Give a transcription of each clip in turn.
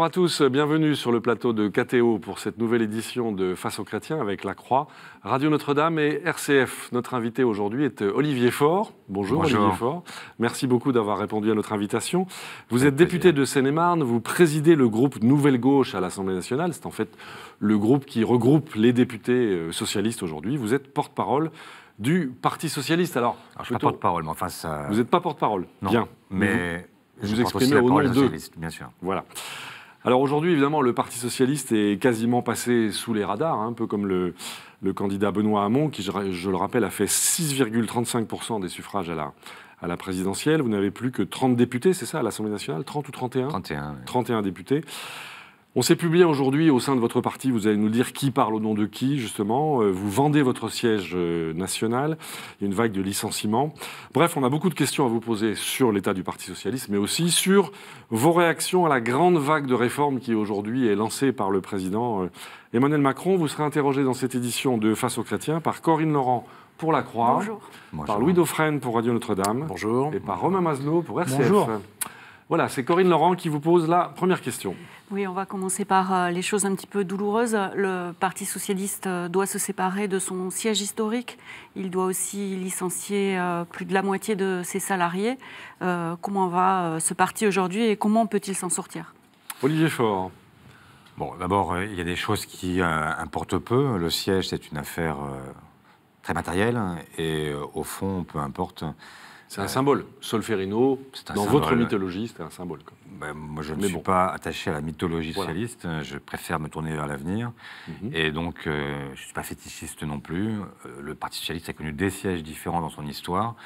Bonjour à tous, bienvenue sur le plateau de KTO pour cette nouvelle édition de Face aux chrétiens avec La Croix, Radio Notre-Dame et RCF. Notre invité aujourd'hui est euh, Olivier Faure. Bonjour, Olivier Faure. Merci beaucoup d'avoir répondu à notre invitation. Vous êtes député de Seine-et-Marne, vous présidez le groupe Nouvelle Gauche à l'Assemblée nationale. C'est en fait le groupe qui regroupe les députés euh, socialistes aujourd'hui. Vous êtes porte-parole du Parti socialiste. Alors, je ne suis pas porte-parole, mais enfin ça... Vous n'êtes pas porte-parole. Bien. Mais... Vous, je vous exprimez au nom de. Bien sûr. Voilà. Alors aujourd'hui, évidemment, le Parti socialiste est quasiment passé sous les radars, hein, un peu comme le, candidat Benoît Hamon, qui, je, le rappelle, a fait 6,35% des suffrages à la, à la présidentielle. Vous n'avez plus que 30 députés, c'est ça, à l'Assemblée nationale 30 ou 31 31. 31 députés. On s'est publié aujourd'hui au sein de votre parti, vous allez nous dire qui parle au nom de qui, justement. Euh, vous vendez votre siège euh, national, il y a une vague de licenciements. Bref, on a beaucoup de questions à vous poser sur l'état du Parti socialiste, mais aussi sur vos réactions à la grande vague de réformes qui aujourd'hui est lancée par le président euh, Emmanuel Macron. Vous serez interrogé dans cette édition de Face aux chrétiens par Corinne Laurent pour La Croix, par Louis Dauphren pour Radio Notre-Dame, Bonjour. et par Romain Maslow pour RCF. Bonjour. Voilà, c'est Corinne Laurent qui vous pose la première question. Oui, on va commencer par euh, les choses un petit peu douloureuses. Le Parti socialiste euh, doit se séparer de son siège historique. Il doit aussi licencier euh, plus de la moitié de ses salariés. comment va ce parti aujourd'hui et comment peut-il s'en sortir Olivier Faure. Bon, d'abord, il y a des choses qui importent peu. Le siège, c'est une affaire très matérielle. Et au fond, peu importe c'est un symbole. Solferino, dans votre mythologie, c'est un symbole. Bah, moi, je ne suis pas attaché à la mythologie socialiste. Euh, je préfère me tourner vers l'avenir. Mhm. Et donc, euh, je ne suis pas fétichiste non plus. Euh, le Parti socialiste a connu des sièges différents dans son histoire.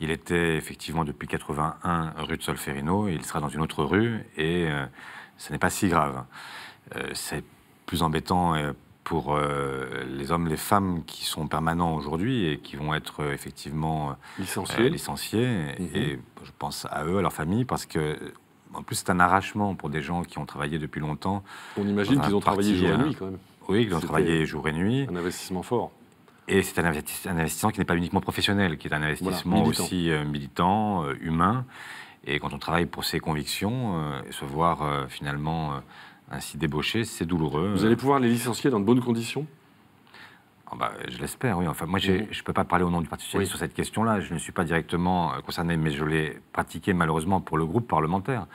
Il était effectivement depuis 81 rue de Solferino. Il sera dans une autre rue. Et ce n'est pas si grave. c'est plus embêtant pour euh, les hommes, les femmes qui sont permanents aujourd'hui et qui vont être euh, effectivement euh, licenciés. licenciés Et mhm. je pense à eux, à leur famille, parce que en plus c'est un arrachement pour des gens qui ont travaillé depuis longtemps. On imagine qu'ils ont travaillé jour et nuit quand même. Oui, qu'ils ont travaillé jour et nuit. Un investissement fort. Et c'est un investissement qui n'est pas uniquement professionnel, qui est un investissement aussi militant, humain. Et quand on travaille pour ses convictions, se voir finalement ainsi débauché, c'est douloureux. Vous allez pouvoir les licencier dans de bonnes conditions ah bah, je l'espère, oui. Enfin, moi, mhm. je ne peux pas parler au nom du Parti Socialiste sur cette question-là. Je ne suis pas directement euh, concerné, mais je l'ai pratiqué malheureusement pour le groupe parlementaire.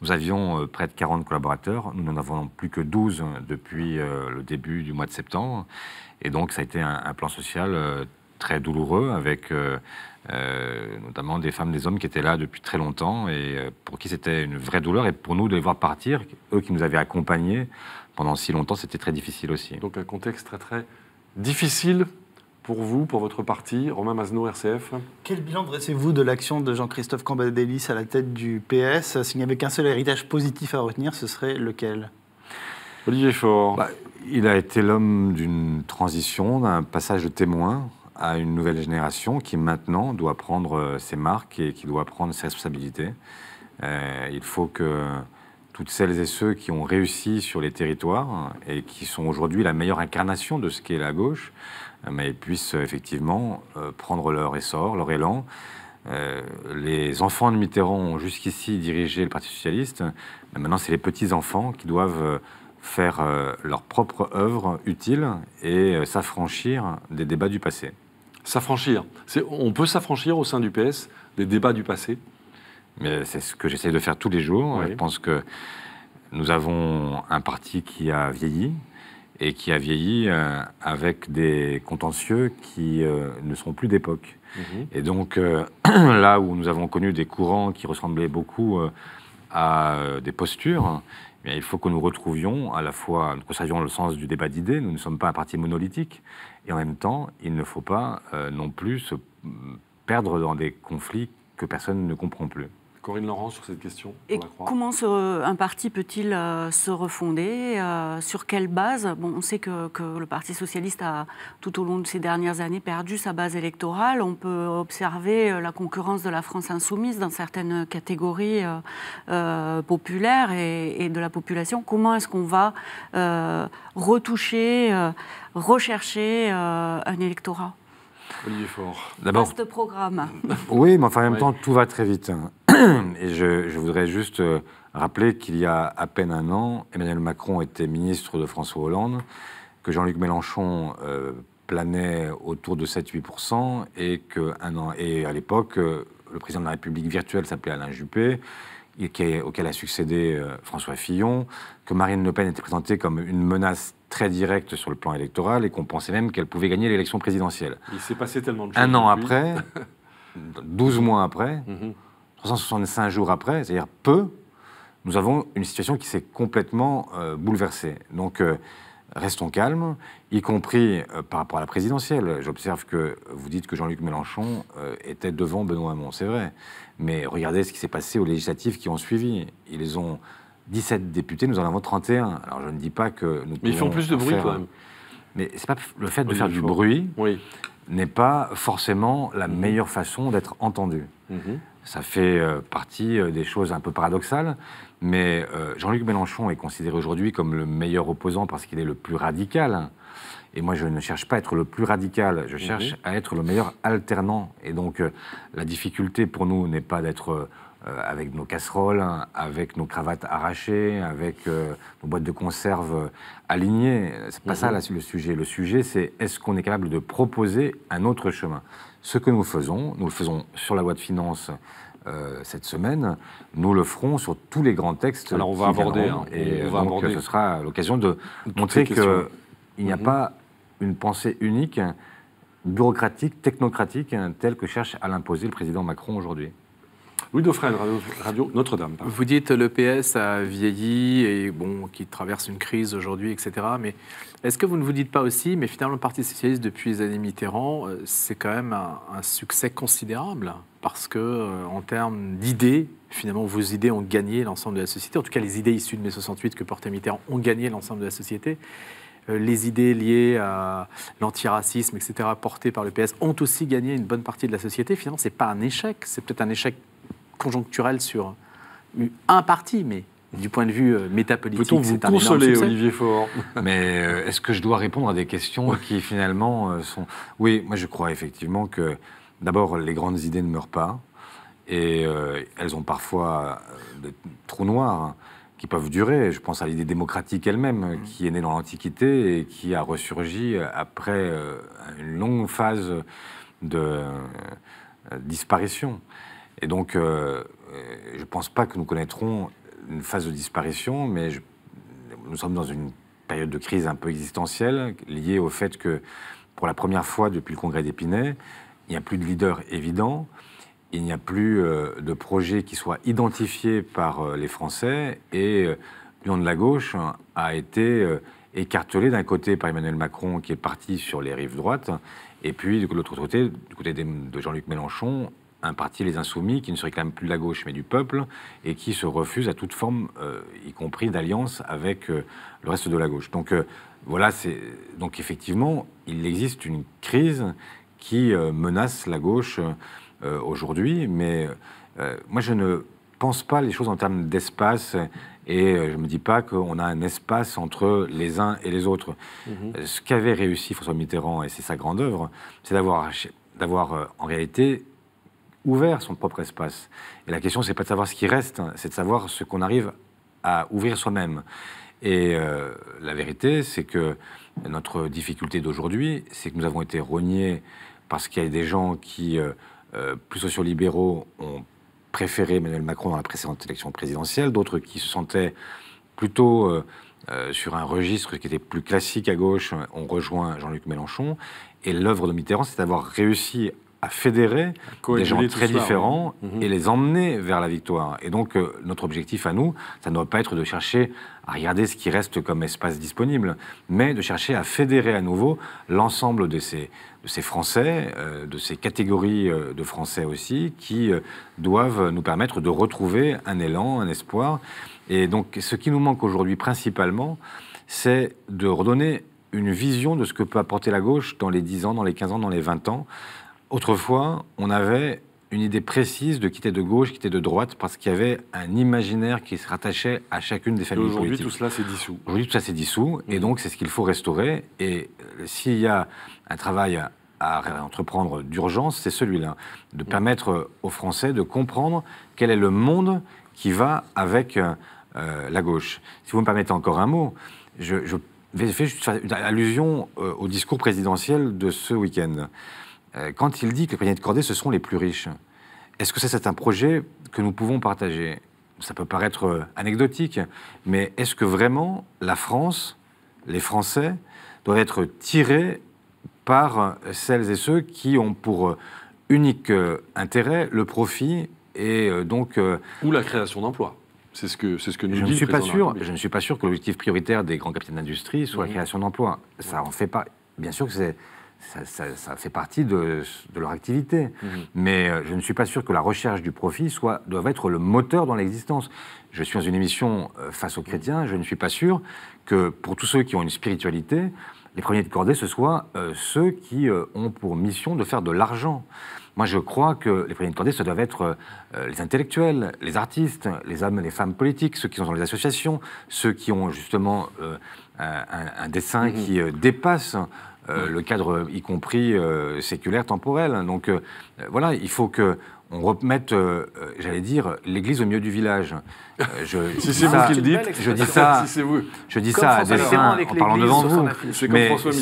Nous avions euh, près de 40 collaborateurs. Nous n'en avons plus que 12 euh, depuis le début du mois de septembre. Et donc, ça a été un, un plan social très douloureux avec euh, euh, notamment des femmes, des hommes qui étaient là depuis très longtemps et euh, pour qui c'était une vraie douleur. Et pour nous, de les voir partir, eux qui nous avaient accompagnés pendant si longtemps, c'était très difficile aussi. Donc un contexte très très difficile pour vous, pour votre parti, Romain Mazno, RCF. Quel bilan dressez-vous de l'action de Jean-Christophe Cambadélis à la tête du PS S'il n'y avait qu'un seul héritage positif à retenir, ce serait lequel Olivier Faure. Bah, il a été l'homme d'une transition, d'un passage de témoin à une nouvelle génération qui maintenant doit prendre euh, ses marques et qui doit prendre ses responsabilités. Euh, il faut que toutes celles et ceux qui ont réussi sur les territoires et qui sont aujourd'hui la meilleure incarnation de ce qu'est la gauche, euh, mais puissent effectivement prendre leur essor, leur élan. les enfants de Mitterrand ont jusqu'ici dirigé le Parti socialiste. Mais maintenant, c'est les petits-enfants qui doivent faire leur propre œuvre utile et s'affranchir des débats du passé. S'affranchir. On peut s'affranchir au sein du PS des débats du passé. Mais c'est ce que j'essaie de faire tous les jours. Je pense que nous avons un parti qui a vieilli et qui a vieilli euh, avec des contentieux qui euh, ne sont plus d'époque. Mhm. Et donc euh, là où nous avons connu des courants qui ressemblaient beaucoup à des postures, eh il faut que nous retrouvions à la fois, nous conservions le sens du débat d'idées, nous ne sommes pas un parti monolithique, et en même temps, il ne faut pas euh, non plus se perdre dans des conflits que personne ne comprend plus. Corinne Laurent sur cette question. Et comment un parti peut-il euh, se refonder euh, Sur quelle base bon, On sait que, le Parti socialiste a, tout au long de ces dernières années, perdu sa base électorale. On peut observer euh, la concurrence de la France insoumise dans certaines catégories populaires et, de la population. Comment est-ce qu'on va retoucher, rechercher un électorat D'abord. programme. Oui, mais enfin, en même temps, tout va très vite. Hein. Et je, voudrais juste euh, rappeler qu'il y a à peine un an, Emmanuel Macron était ministre de François Hollande, que Jean-Luc Mélenchon euh, planait autour de 7-8%, et, que un an, et à l'époque, euh, le président de la République virtuelle s'appelait Alain Juppé, et qui auquel a succédé François Fillon, que Marine Le Pen était présentée comme une menace très direct sur le plan électoral et qu'on pensait même qu'elle pouvait gagner l'élection présidentielle. Il s'est passé tellement de choses. Un an après, 12 mois après, 365 mhm. jours après, c'est-à-dire peu, nous avons une situation qui s'est complètement euh, bouleversée. Donc euh, restons calmes, y compris euh, par rapport à la présidentielle. J'observe que vous dites que Jean-Luc Mélenchon était devant Benoît Hamon, c'est vrai. Mais regardez ce qui s'est passé aux législatives qui ont suivi. Ils ont 17 députés, nous en avons 31. Alors je ne dis pas que nous. Mais ils font plus de bruit quand même. Mais c'est pas le fait de faire du bruit n'est pas forcément la mhm. meilleure façon d'être entendu. Mhm. Ça fait euh, partie euh, des choses un peu paradoxales, mais euh, Jean-Luc Mélenchon est considéré aujourd'hui comme le meilleur opposant parce qu'il est le plus radical. Et moi, je ne cherche pas à être le plus radical, je mhm. cherche à être le meilleur alternant. Et donc, la difficulté pour nous n'est pas d'être euh, avec nos casseroles, avec nos cravates arrachées, avec euh, nos boîtes de conserve euh, alignées. C'est pas mm-hmm. ça là, le sujet. Le sujet, c'est est-ce qu'on est capable de proposer un autre chemin Ce que nous faisons, nous le faisons sur la loi de finances cette semaine, nous le ferons sur tous les grands textes. Alors on va aborder, hein. et donc ce sera l'occasion de montrer qu'il n'y a mm-hmm. pas une pensée unique, bureaucratique, technocratique, telle que cherche à l'imposer le président Macron aujourd'hui. Louis Radio, Notre-Dame. Vous dites le PS a vieilli et bon, qui traverse une crise aujourd'hui, etc. Mais est-ce que vous ne vous dites pas aussi, mais finalement le Parti socialiste depuis les années Mitterrand, euh, c'est quand même un, succès considérable parce que euh, en termes d'idées, finalement vos idées ont gagné l'ensemble de la société. En tout cas, les idées issues de mai 68 que portait Mitterrand ont gagné l'ensemble de la société euh, les idées liées à l'antiracisme, etc., portées par le PS, ont aussi gagné une bonne partie de la société. Finalement, ce n'est pas un échec, c'est peut-être un échec conjoncturel sur un parti, mais du point de vue euh, métapolitique, Peut-on vous consoler, Olivier Faure Mais euh, est-ce que je dois répondre à des questions qui finalement euh, sont... Oui, moi je crois effectivement que d'abord les grandes idées ne meurent pas et elles ont parfois des trous noirs hein, qui peuvent durer. Je pense à l'idée démocratique elle-même mm. qui est née dans l'Antiquité et qui a ressurgi après une longue phase de disparition. Et donc, euh, je ne pense pas que nous connaîtrons une phase de disparition, mais nous sommes dans une période de crise un peu existentielle, liée au fait que, pour la première fois depuis le congrès d'Épinay, il n'y a plus de leader évident, il n'y a plus euh, de projet qui soit identifié par euh, les Français, et l'union de la gauche a été écartelé d'un côté par Emmanuel Macron qui est parti sur les rives droites, et puis de l'autre côté, du côté de Jean-Luc Mélenchon, un parti, les Insoumis, qui ne se réclame plus de la gauche mais du peuple et qui se refuse à toute forme, euh, y compris d'alliance avec euh, le reste de la gauche. Donc euh, voilà, c'est donc effectivement, il existe une crise qui menace la gauche aujourd'hui, mais moi je ne pense pas les choses en termes d'espace et je ne me dis pas qu'on a un espace entre les uns et les autres. Mhm. Ce qu'avait réussi François Mitterrand, et c'est sa grande œuvre, c'est d'avoir, d'avoir en réalité ouvert son propre espace. Et la question, c'est pas de savoir ce qui reste, hein, c'est de savoir ce qu'on arrive à ouvrir soi-même. Et euh, la vérité, c'est que notre difficulté d'aujourd'hui, c'est que nous avons été rognés parce qu'il y a des gens qui, euh, euh, plus plus libéraux ont préféré Emmanuel Macron dans la précédente élection présidentielle, d'autres qui se sentaient plutôt sur un registre qui était plus classique à gauche, ont rejoint Jean-Luc Mélenchon. Et l'œuvre de Mitterrand, c'est d'avoir réussi à fédérer des gens très différents mhm. et les emmener vers la victoire. Et donc, euh, notre objectif à nous, ça ne doit pas être de chercher à regarder ce qui reste comme espace disponible, mais de chercher à fédérer à nouveau l'ensemble de ces, ces Français, euh, de ces catégories euh, de Français aussi, qui doivent nous permettre de retrouver un élan, un espoir. Et donc, ce qui nous manque aujourd'hui principalement, c'est de redonner une vision de ce que peut apporter la gauche dans les 10 ans, dans les 15 ans, dans les 20 ans. Autrefois, on avait une idée précise de qui était de gauche, qui était de droite, parce qu'il y avait un imaginaire qui se rattachait à chacune des familles politiques. Aujourd'hui, tout cela s'est dissous. Aujourd'hui, tout cela s'est dissous, et mmh. donc c'est ce qu'il faut restaurer. Et euh, s'il y a un travail à entreprendre d'urgence, c'est celui-là, de mmh. permettre aux Français de comprendre quel est le monde qui va avec euh, euh, la gauche. Si vous me permettez encore un mot, je, vais faire une allusion au discours présidentiel de ce week-end. Euh, quand il dit que les premiers de cordée, ce sont les plus riches, est-ce que c'est un projet que nous pouvons partager Ça peut paraître euh, anecdotique, mais est-ce que vraiment la France, les Français, doivent être tirés par euh, celles et ceux qui ont pour unique intérêt le profit et donc... Ou la création d'emplois c'est ce que c'est ce que nous je ne suis pas sûr. Je ne suis pas sûr que l'objectif prioritaire des grands capitaines d'industrie soit la mhm. création d'emplois. Ça en fait pas. Bien sûr que c'est ça, fait partie de, leur activité. Mhm. Mais euh, je ne suis pas sûr que la recherche du profit soit, doive être le moteur dans l'existence. Je suis dans une émission euh, face aux chrétiens, je ne suis pas sûr que pour tous ceux qui ont une spiritualité, les premiers de cordée, ce soit euh, ceux qui ont pour mission de faire de l'argent. Moi, je crois que les premiers de cordée, ce doivent être les intellectuels, les artistes, les hommes, les femmes politiques, ceux qui sont dans les associations, ceux qui ont justement un, dessin mhm. qui dépasse euh, le cadre euh, y compris euh, séculaire temporel. Donc voilà, il faut que on remette, j'allais dire, l'église au milieu du village. si c'est vous qui le dites, je dis ça, je dis ça en parlant devant vous. C'est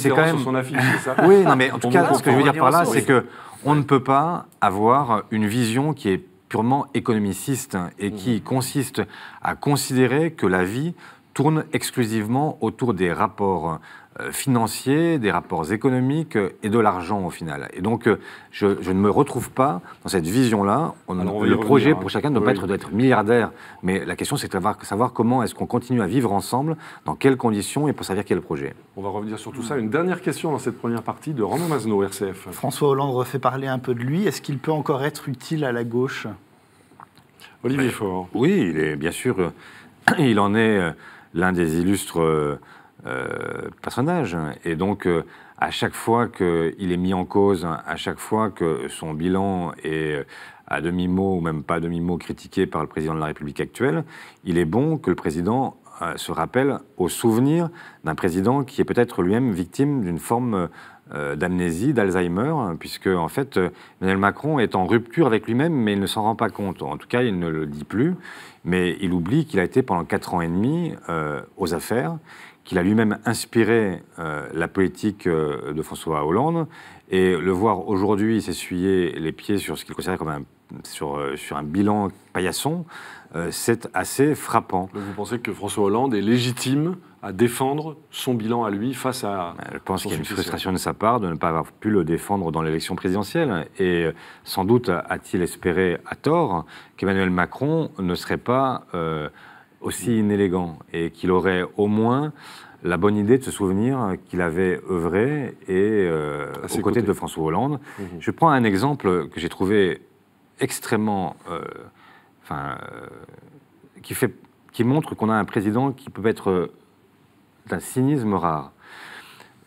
quand sur son affiche, ça Oui, mais en tout cas, ce que je veux dire par là, c'est que on ne peut pas avoir une vision qui est purement économiciste et qui mhm. consiste à considérer que la vie tourne exclusivement autour des rapports euh, financiers, des rapports économiques euh, et de l'argent au final. Et donc, euh, je, ne me retrouve pas dans cette vision-là. Le projet hein. pour chacun ne doit pas être d'être milliardaire, mais la question c'est de savoir, comment est-ce qu'on continue à vivre ensemble, dans quelles conditions et pour servir quel projet. On va revenir sur tout ça. Une dernière question dans cette première partie de Ramon Masno, RCF. François Hollande refait parler un peu de lui. Est-ce qu'il peut encore être utile à la gauche Olivier Faure. Oui, il est bien sûr. Il en est l'un des illustres euh, personnage. Et donc, euh, à chaque fois qu'il est mis en cause, à chaque fois que son bilan est euh, à demi-mot ou même pas à demi-mot critiqué par le président de la République actuelle, il est bon que le président se rappelle au souvenir d'un président qui est peut-être lui-même victime d'une forme d'amnésie, d'Alzheimer, puisque en fait Emmanuel Macron est en rupture avec lui-même, mais il ne s'en rend pas compte. En tout cas, il ne le dit plus, mais il oublie qu'il a été pendant quatre ans et demi aux affaires, qu'il a lui-même inspiré euh, la politique euh, de François Hollande. Et le voir aujourd'hui s'essuyer les pieds sur ce qu'il considère comme un, sur, euh, sur un bilan paillasson, c'est assez frappant. Vous pensez que François Hollande est légitime à défendre son bilan à lui face à. Je pense qu'il y a une frustration de sa part de ne pas avoir pu le défendre dans l'élection présidentielle. Et sans doute a-t-il espéré à tort qu'Emmanuel Macron ne serait pas aussi inélégant et qu'il aurait au moins la bonne idée de se souvenir qu'il avait œuvré et, euh, aux côtés, de François Hollande. Mhm. Je prends un exemple que j'ai trouvé extrêmement... Euh, euh, qui, fait, qui montre qu'on a un président qui peut être euh, d'un cynisme rare.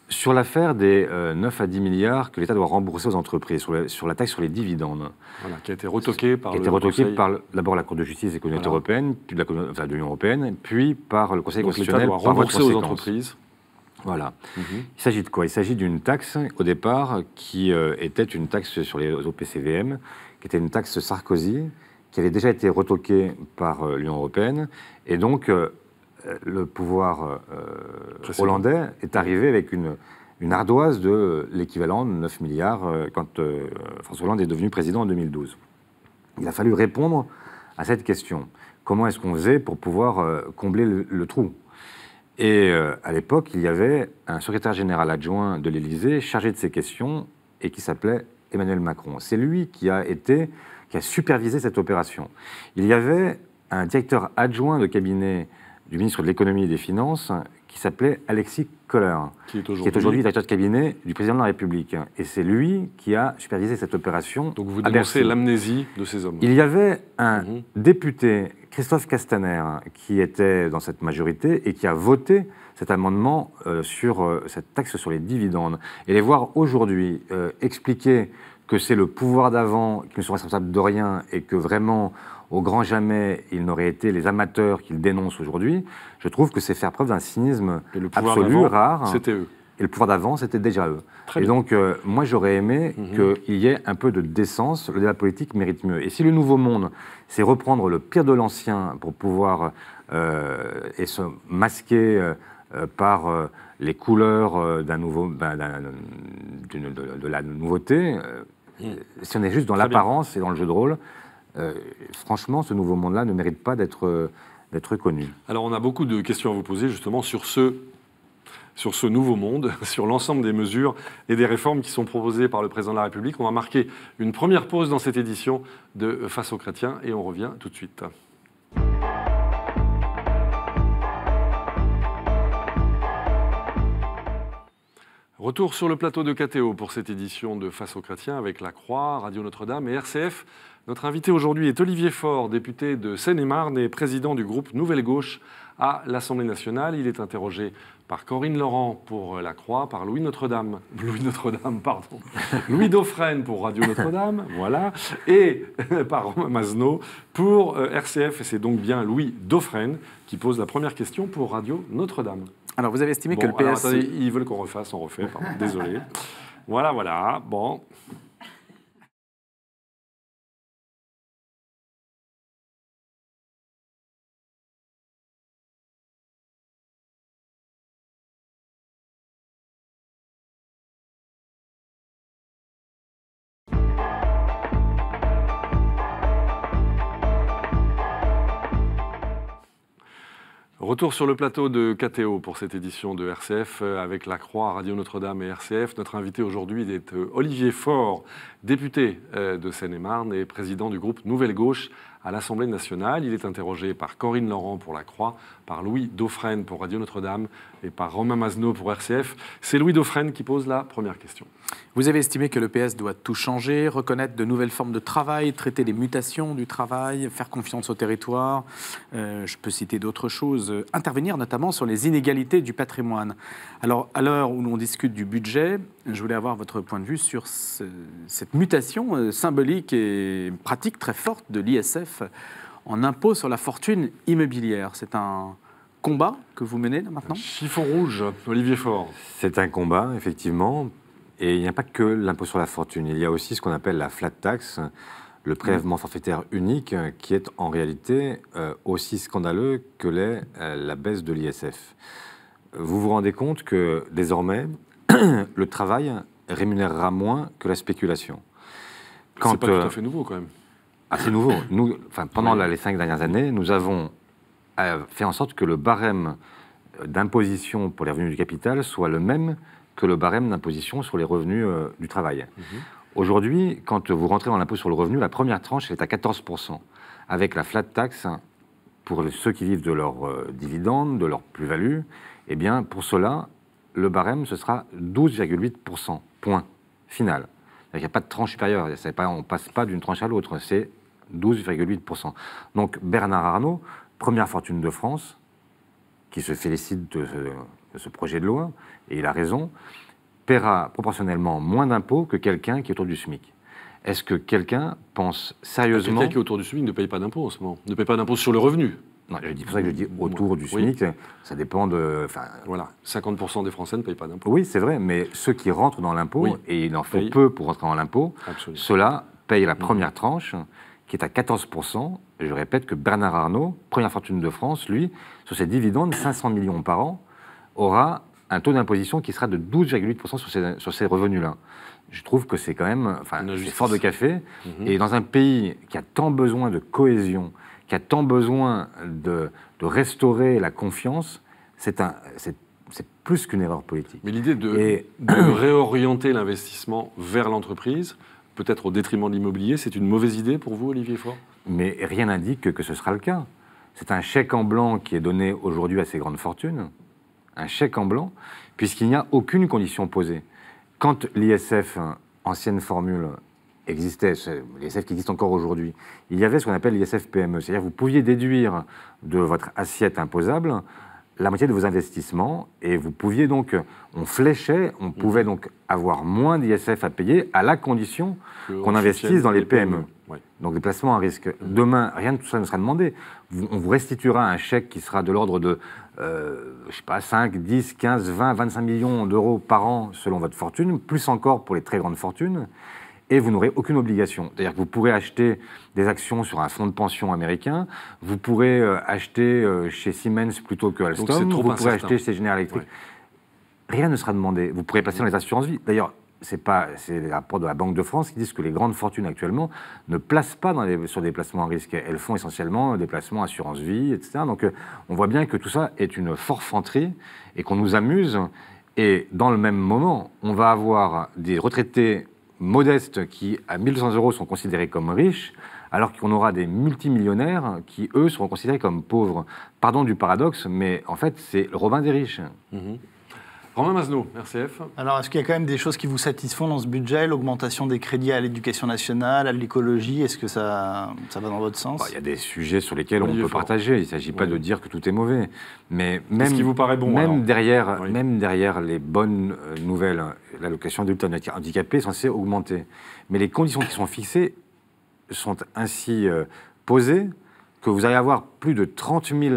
Sur l'affaire des 9 euh, à 10 milliards que l'État doit rembourser aux entreprises, sur, la taxe sur les dividendes. Voilà, qui a été retoquée par qui a été retoquée par d'abord la Cour de justice économique européenne, puis de l'Union européenne, puis par le Conseil Donc constitutionnel. Doit rembourser aux entreprises. Voilà. Mhm. Il s'agit de quoi Il s'agit d'une taxe, au départ, qui euh, était une taxe sur les OPCVM, qui était une taxe Sarkozy, qui avait déjà été retoquée par euh, l'Union européenne. Et donc, euh, le pouvoir euh, hollandais est arrivé avec une, ardoise de l'équivalent de 9 milliards euh, quand François Hollande est devenu président en 2012. Il a fallu répondre à cette question. Comment est-ce qu'on faisait pour pouvoir combler le, trou Et à l'époque, il y avait un secrétaire général adjoint de l'Élysée chargé de ces questions et qui s'appelait Emmanuel Macron. C'est lui qui a été, qui a supervisé cette opération. Il y avait un directeur adjoint de cabinet du ministre de l'économie et des finances qui s'appelait Alexis Kohler, qui est aujourd'hui directeur de cabinet du président de la République. Et c'est lui qui a supervisé cette opération. Donc vous dénoncez l'amnésie de ces hommes. Il y avait un mhm. député, Christophe Castaner, qui était dans cette majorité et qui a voté cet amendement euh, sur euh, cette taxe sur les dividendes. Et les voir aujourd'hui euh, expliquer que c'est le pouvoir d'avant, qui ne sont responsables de rien et que vraiment au grand jamais ils n'auraient été les amateurs qu'ils dénoncent aujourd'hui, je trouve que c'est faire preuve d'un cynisme et le absolu, rare. C'était eux. Et le pouvoir d'avant, c'était déjà eux. et donc, euh, moi, j'aurais aimé mhm. qu'il y ait un peu de décence. Le débat politique mérite mieux. Et si le nouveau monde, c'est reprendre le pire de l'ancien pour pouvoir euh, et se masquer euh, par les couleurs d'un nouveau, ben, de, la nouveauté, mm. si on est juste dans l'apparence et dans le jeu de rôle, euh, franchement, ce nouveau monde-là ne mérite pas euh, d'être connu. Alors, on a beaucoup de questions à vous poser justement sur ce sur ce nouveau monde, sur l'ensemble des mesures et des réformes qui sont proposées par le président de la République. On va marquer une première pause dans cette édition de Face aux chrétiens et on revient tout de suite. Retour sur le plateau de KTO pour cette édition de Face aux chrétiens avec La Croix, Radio Notre-Dame et RCF. Notre invité aujourd'hui est Olivier Faure, député de Seine-et-Marne et président du groupe Nouvelle Gauche à l'Assemblée nationale. Il est interrogé par Corinne Laurent pour La Croix, par Louis Notre-Dame, Louis Notre-Dame, pardon, Louis Dauphren pour Radio Notre-Dame, voilà, et par Romain pour euh, RCF. Et c'est donc bien Louis Dauphren qui pose la première question pour Radio Notre-Dame. Alors, vous avez estimé que le PS. ils veulent qu'on refasse, on refait, pardon. désolé. voilà, voilà, bon... Retour sur le plateau de KTO pour cette édition de RCF euh, avec La Croix, Radio Notre-Dame et RCF. Notre invité aujourd'hui est euh, Olivier Faure, député euh, de Seine-et-Marne et président du groupe Nouvelle Gauche à l'Assemblée nationale. Il est interrogé par Corinne Laurent pour La Croix, par Louis Dauphren pour Radio Notre-Dame et par Romain Mazneau pour RCF. C'est Louis Dauphren qui pose la première question. Vous avez estimé que le PS doit tout changer, reconnaître de nouvelles formes de travail, traiter les mutations du travail, faire confiance au territoire, euh, je peux citer d'autres choses, euh, intervenir notamment sur les inégalités du patrimoine. Alors, à l'heure où l'on discute du budget, je voulais avoir votre point de vue sur cette mutation euh, symbolique et pratique très forte de l'ISF en impôt sur la fortune immobilière. C'est un combat que vous menez là, maintenant Chiffon rouge, Olivier Faure. C'est un combat, effectivement. Et il n'y a pas que l'impôt sur la fortune. Il y a aussi ce qu'on appelle la flat tax, le prélèvement mm. forfaitaire unique, qui est en réalité euh, aussi scandaleux que l'est euh, la baisse de l'ISF. Vous vous rendez compte que désormais, le travail rémunérera moins que la spéculation. C'est pas tout à euh, fait nouveau quand même c'est nouveau. Nous, enfin, pendant les cinq dernières années, nous avons euh, fait en sorte que le barème euh, d'imposition pour les revenus du capital soit le même que le barème d'imposition sur les revenus euh, du travail. Mhm. Aujourd'hui, quand vous rentrez dans l'impôt sur le revenu, la première tranche est à 14%, avec la flat tax pour ceux qui vivent de leurs dividendes, de leur plus-value. et eh bien, pour cela, le barème, ce sera 12,8%, point, final. Il n'y a pas de tranche supérieure, on ne passe pas d'une tranche à l'autre, c'est 12,8%. Donc Bernard Arnault, première fortune de France, qui se félicite de, ce, projet de loi, et il a raison, paiera proportionnellement moins d'impôts que quelqu'un qui est autour du SMIC. Est-ce que quelqu'un pense sérieusement... Quelqu'un qui est autour du SMIC ne paye pas d'impôts en ce moment, ne paye pas d'impôts sur le revenu. Non, c'est pour ça que je dis autour du SMIC, ça dépend de. Voilà, 50% des Français ne payent pas d'impôts. Oui, c'est vrai, mais ceux qui rentrent dans l'impôt, et il en faut peu pour rentrer dans l'impôt, ceux-là payent la mmh. première tranche qui est à 14%. je répète que Bernard Arnault, première fortune de France, lui, sur ses dividendes, 500 millions par an, aura un taux d'imposition qui sera de 12,8% sur ces, sur revenus-là. Je trouve que c'est quand même fort de café. Mhm. Et dans un pays qui a tant besoin de cohésion, qui a tant besoin de, de restaurer la confiance, c'est plus qu'une erreur politique. Mais l'idée de, réorienter l'investissement vers l'entreprise, peut-être au détriment de l'immobilier. C'est une mauvaise idée pour vous, Olivier Faure Mais rien n'indique que ce sera le cas. C'est un chèque en blanc qui est donné aujourd'hui à ces grandes fortunes, un chèque en blanc, puisqu'il n'y a aucune condition posée. Quand l'ISF, ancienne formule, existait, l'ISF qui existe encore aujourd'hui, il y avait ce qu'on appelle l'ISF PME, c'est-à-dire vous pouviez déduire de votre assiette imposable la moitié de vos investissements et vous pouviez donc, on fléchait, on mhm. pouvait donc avoir moins d'ISF à payer à la condition qu'on investisse dans les PME. Donc des placements à risque. Mhm. Demain, rien de tout ça ne sera demandé. On vous restituera un chèque qui sera de l'ordre de, euh, je sais pas, 5, 10, 15, 20, 25 millions d'euros par an selon votre fortune, plus encore pour les très grandes fortunes et vous n'aurez aucune obligation. C'est-à-dire que vous pourrez acheter des actions sur un fonds de pension américain, vous pourrez euh, acheter euh, chez Siemens plutôt que Alstom, vous pourrez acheter chez General Electric. Rien ne sera demandé. Vous pourrez passer dans les assurances vie. D'ailleurs, c'est pas c'est les rapports de la Banque de France qui disent que les grandes fortunes actuellement ne placent pas dans sur des placements à risque. Elles font essentiellement des placements assurance vie, etc. Donc euh, on voit bien que tout ça est une forfanterie et qu'on nous amuse. Et dans le même moment, on va avoir des retraités modestes qui, à 1200 euros, sont considérés comme riches, alors qu'on aura des multimillionnaires qui, eux, seront considérés comme pauvres. Pardon du paradoxe, mais en fait, c'est le Robin des riches. Mhm. Romain Alors, est-ce qu'il y a quand même des choses qui vous satisfont dans ce budget L'augmentation des crédits à l'éducation nationale, à l'écologie, est-ce que ça, ça va dans votre sens bah, Il y a des sujets sur lesquels on peut partager. Il ne s'agit pas de dire que tout est mauvais. Mais même, qui vous paraît bon, même, derrière, même derrière les bonnes euh, nouvelles, l'allocation adulte handicapé est censée augmenter. Mais les conditions qui sont fixées sont ainsi euh, posées que vous allez avoir plus de 30 000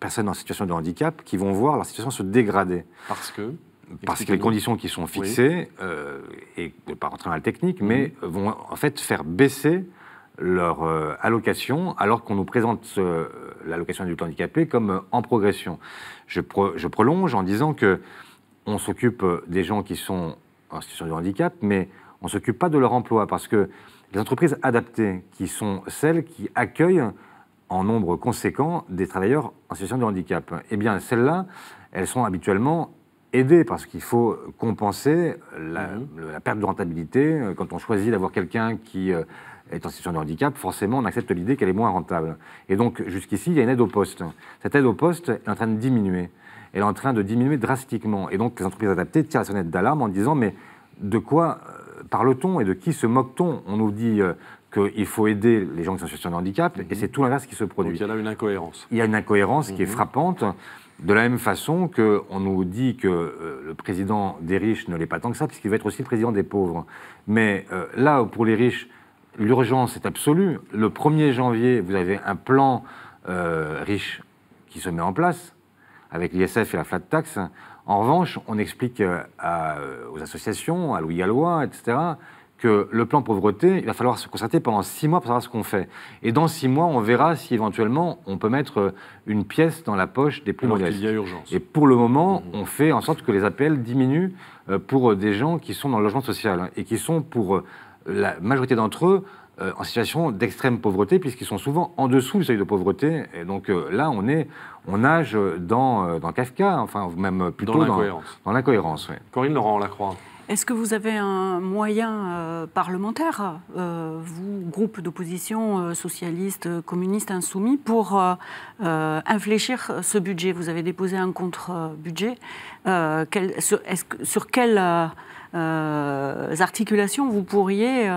personnes en situation de handicap qui vont voir leur situation se dégrader. Parce que parce que les conditions qui sont fixées, euh, et ne pas rentrer dans la technique, mais mhm. vont en fait faire baisser leur euh, allocation, alors qu'on nous présente euh, l'allocation du handicapé comme euh, en progression. Je, je, prolonge en disant que on s'occupe des gens qui sont en situation de handicap, mais on ne s'occupe pas de leur emploi, parce que les entreprises adaptées, qui sont celles qui accueillent en nombre conséquent des travailleurs en situation de handicap. Eh bien, celles-là, elles sont habituellement aidées parce qu'il faut compenser la, perte de rentabilité. Quand on choisit d'avoir quelqu'un qui euh, est en situation de handicap, forcément, on accepte l'idée qu'elle est moins rentable. Et donc, jusqu'ici, il y a une aide au poste. Cette aide au poste est en train de diminuer. Elle est en train de diminuer drastiquement. Et donc, les entreprises adaptées tirent la sonnette d'alarme en disant, mais de quoi euh, parle-t-on et de qui se moque-t-on On nous dit euh, qu'il faut aider les gens qui sont en situation de handicap, et mhm. c'est tout l'inverse qui se produit. il y a là une incohérence. Il y a une incohérence qui est mhm. frappante, de la même façon qu'on nous dit que euh, le président des riches ne l'est pas tant que ça, puisqu'il va être aussi le président des pauvres. Mais euh, là, pour les riches, l'urgence est absolue. Le 1er janvier, vous avez un plan euh, riche qui se met en place, avec l'ISF et la flat tax. En revanche, on explique aux associations, à Louis Gallois, etc., que le plan pauvreté, il va falloir se constater pendant six mois pour savoir ce qu'on fait. Et dans six mois, on verra si éventuellement on peut mettre euh, une pièce dans la poche des plus modestes. urgence. Et pour le moment, mmh. on fait en sorte que les appels diminuent euh, pour euh, des gens qui sont dans le logement social et qui sont, pour la majorité d'entre eux, en situation d'extrême pauvreté, puisqu'ils sont souvent en dessous du seuil de pauvreté. Et donc là, on, est, on nage dans, dans Kafka, enfin, même plutôt dans l'incohérence. Dans, l'incohérence oui. Corinne Laurent est-ce que vous avez un moyen euh, parlementaire, euh, vous, groupe d'opposition euh, socialiste, communiste, insoumis, pour infléchir ce budget Vous avez déposé un contre-budget. sur, sur quelles articulations vous pourriez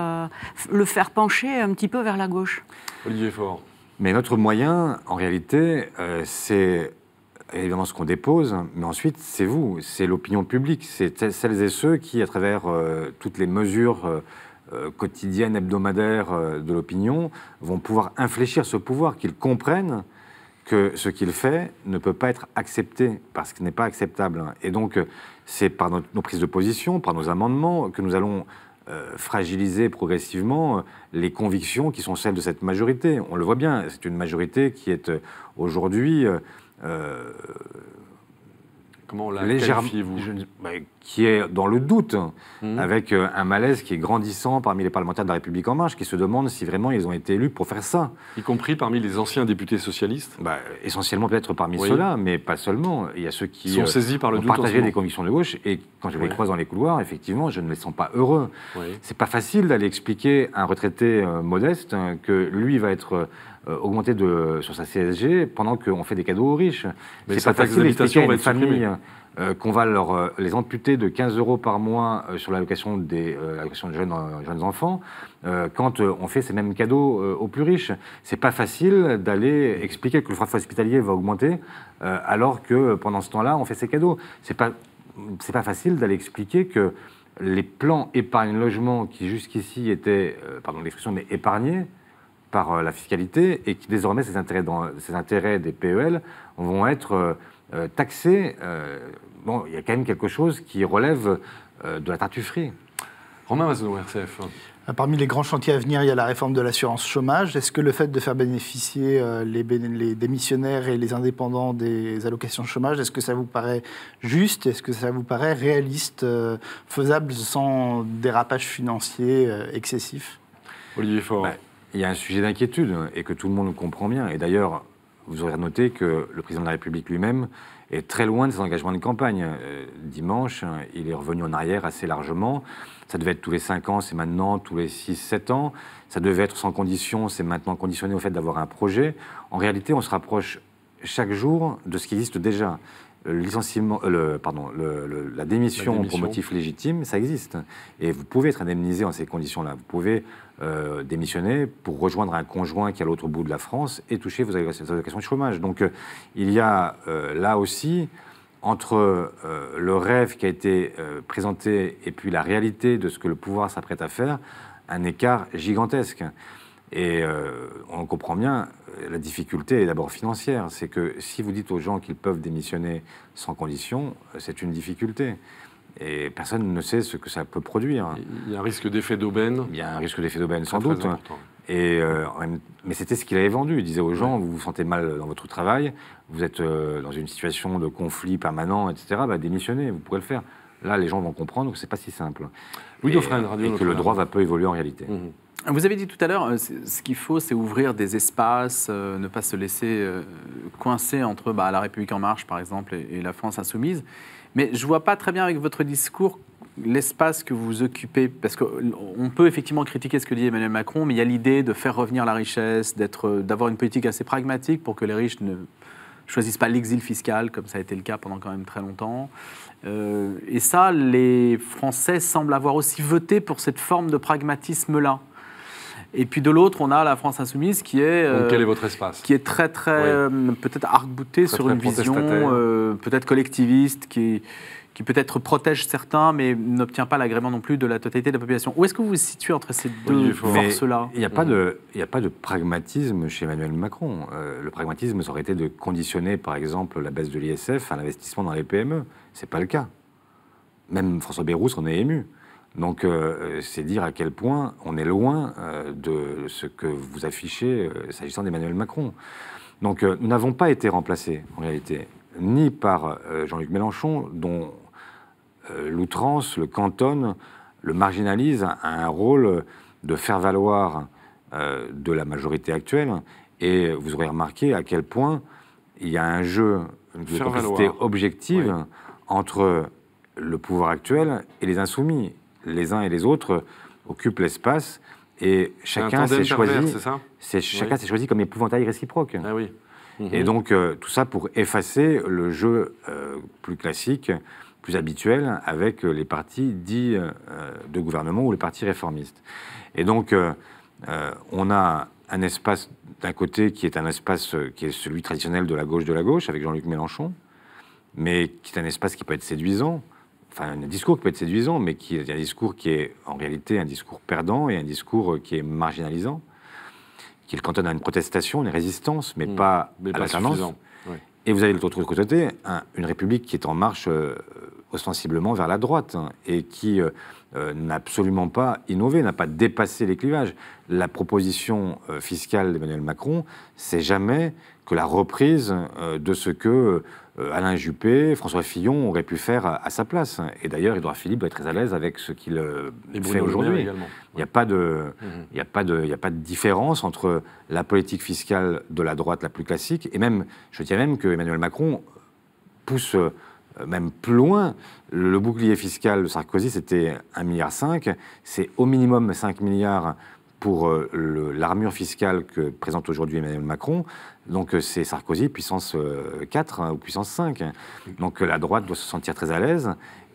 le faire pencher un petit peu vers la gauche Olivier Faure. Mais notre moyen, en réalité, c'est évidemment ce qu'on dépose, mais ensuite c'est vous, c'est l'opinion publique, c'est celles et ceux qui, à travers euh, toutes les mesures euh, euh, quotidiennes, hebdomadaires de l'opinion, vont pouvoir infléchir ce pouvoir, qu'ils comprennent que ce qu'il fait ne peut pas être accepté, parce qu'il n'est pas acceptable. Et donc c'est par nos prises de position, par nos amendements, que nous allons fragiliser progressivement les convictions qui sont celles de cette majorité. On le voit bien, c'est une majorité qui est aujourd'hui euh, Comment la légèrement, je, bah, qui est dans le doute, hein, hmm. avec euh, un malaise qui est grandissant parmi les parlementaires de la République en marche, qui se demandent si vraiment ils ont été élus pour faire ça. Y compris parmi les anciens députés socialistes bah, Essentiellement peut-être parmi ceux-là, mais pas seulement. Il y a ceux qui sont euh, saisis par le ont partagé des convictions de gauche, et quand je les croise dans les couloirs, effectivement, je ne les sens pas heureux. C'est pas facile d'aller expliquer à un retraité modeste hein, que lui va être euh, augmenter de, sur sa CSG pendant qu'on fait des cadeaux aux riches. C'est pas facile d'expliquer à une famille euh, qu'on va leur, euh, les amputer de 15 euros par mois sur l'allocation des, de jeunes, jeunes enfants quand on fait ces mêmes cadeaux aux plus riches. C'est pas facile d'aller expliquer que le frais hospitalier va augmenter alors que pendant ce temps-là, on fait ces cadeaux. C'est pas, c'est pas facile d'aller expliquer que les plans épargne-logement qui jusqu'ici étaient, pardon l'expression, mais épargnés, par euh, la fiscalité et qui désormais ces intérêts, dans, ces intérêts des PEL vont être euh, euh, taxés. bon, il y a quand même quelque chose qui relève de la tartufferie. Romain RCF. Parmi les grands chantiers à venir, il y a la réforme de l'assurance chômage. Est-ce que le fait de faire bénéficier les, démissionnaires et les indépendants des allocations chômage, est-ce que ça vous paraît juste Est-ce que ça vous paraît réaliste, faisable sans dérapage financier excessif Olivier Faure. Bah, il y a un sujet d'inquiétude et que tout le monde comprend bien. Et d'ailleurs, vous aurez noté que le président de la République lui-même est très loin de ses engagements de campagne. Euh, dimanche, il est revenu en arrière assez largement. Ça devait être tous les 5 ans, c'est maintenant tous les 6-7 ans. Ça devait être sans condition, c'est maintenant conditionné au fait d'avoir un projet. En réalité, on se rapproche chaque jour de ce qui existe déjà licenciement, euh, pardon, la, démission pour motif légitime, ça existe. Et vous pouvez être indemnisé en ces conditions-là. Vous pouvez euh, démissionner pour rejoindre un conjoint qui est à l'autre bout de la France et toucher vos allocations de chômage. Donc euh, il y a là aussi, entre le rêve qui a été présenté et puis la réalité de ce que le pouvoir s'apprête à faire, un écart gigantesque. Et euh, on comprend bien, la difficulté est d'abord financière. C'est que si vous dites aux gens qu'ils peuvent démissionner sans condition, c'est une difficulté. Et personne ne sait ce que ça peut produire. Il y a un risque d'effet d'aubaine. Il y a un risque d'effet d'aubaine, sans doute. Et euh, mais c'était ce qu'il avait vendu. Il disait aux gens, vous vous sentez mal dans votre travail, vous êtes euh, dans une situation de conflit permanent, etc. Bah, démissionnez, vous pourrez le faire. Là, les gens vont comprendre que c'est pas si simple. Louis et, Radio Et que le droit va peu évoluer en réalité. Mhm. Vous avez dit tout à l'heure, euh, ce qu'il faut, c'est ouvrir des espaces, euh, ne pas se laisser euh, coincer entre bah, la République en marche, par exemple, et, la France insoumise. Mais je ne vois pas très bien avec votre discours l'espace que vous occupez, parce qu'on peut effectivement critiquer ce que dit Emmanuel Macron, mais il y a l'idée de faire revenir la richesse, d'avoir une politique assez pragmatique pour que les riches ne choisissent pas l'exil fiscal, comme ça a été le cas pendant quand même très longtemps. et ça, les Français semblent avoir aussi voté pour cette forme de pragmatisme-là. Et puis de l'autre, on a la France insoumise qui est. Euh, quel est votre espace Qui est très, très. Euh, peut-être arc-boutée sur une vision euh, peut-être collectiviste, qui, qui peut-être protège certains, mais n'obtient pas l'agrément non plus de la totalité de la population. Où est-ce que vous vous situez entre ces deux forces-là Il n'y a, pas mmh. de, a pas de pragmatisme chez Emmanuel Macron. le pragmatisme, ça aurait été de conditionner, par exemple, la baisse de l'ISF à l'investissement dans les PME. Ce n'est pas le cas. Même François Bayrou en est ému. Donc euh, euh, c'est dire à quel point on est loin euh, de ce que vous affichez s'agissant d'Emmanuel Macron. Donc nous n'avons pas été remplacés en réalité, ni par Jean-Luc Mélenchon, dont l'outrance, le cantonne, le marginalise, a un rôle de faire valoir de la majorité actuelle. Et vous aurez remarqué à quel point il y a un jeu de complicité objective entre le pouvoir actuel et les insoumis les uns et les autres occupent l'espace et chacun s'est choisi, chacun s'est choisi comme épouvantail réciproque. Ah et mhm. donc euh, tout ça pour effacer le jeu euh, plus classique, plus habituel avec les partis dits euh, de gouvernement ou les partis réformistes. Et donc on a un espace d'un côté qui est un espace qui est celui traditionnel de la gauche de la gauche avec Jean-Luc Mélenchon, mais qui est un espace qui peut être séduisant enfin, un discours qui peut être séduisant, mais qui est un discours qui est en réalité un discours perdant et un discours euh, qui est marginalisant, qui le cantonne à une protestation, une résistance, mais hmm. pas à pas Et vous avez de l'autre côté une République qui est en marche euh, ostensiblement vers la droite hein, et qui euh, euh, n'a absolument pas innové, n'a pas dépassé les clivages. La proposition euh, fiscale d'Emmanuel Macron, c'est jamais que la reprise euh, de ce que Alain Juppé, François Fillon auraient pu faire à, sa place. Et d'ailleurs, Édouard Philippe doit être très à l'aise avec ce qu'il fait aujourd'hui. Il n'y a, pas de, a pas de différence entre la politique fiscale de la droite la plus classique, et même, je tiens même que Emmanuel Macron pousse euh, même plus loin. Le bouclier fiscal de Sarkozy, c'était 1,5 milliard. C'est au minimum 5 milliards pour euh, l'armure fiscale que présente aujourd'hui Emmanuel Macron. Donc euh, c'est Sarkozy, puissance 4 hein, ou puissance 5. Donc la droite doit se sentir très à l'aise.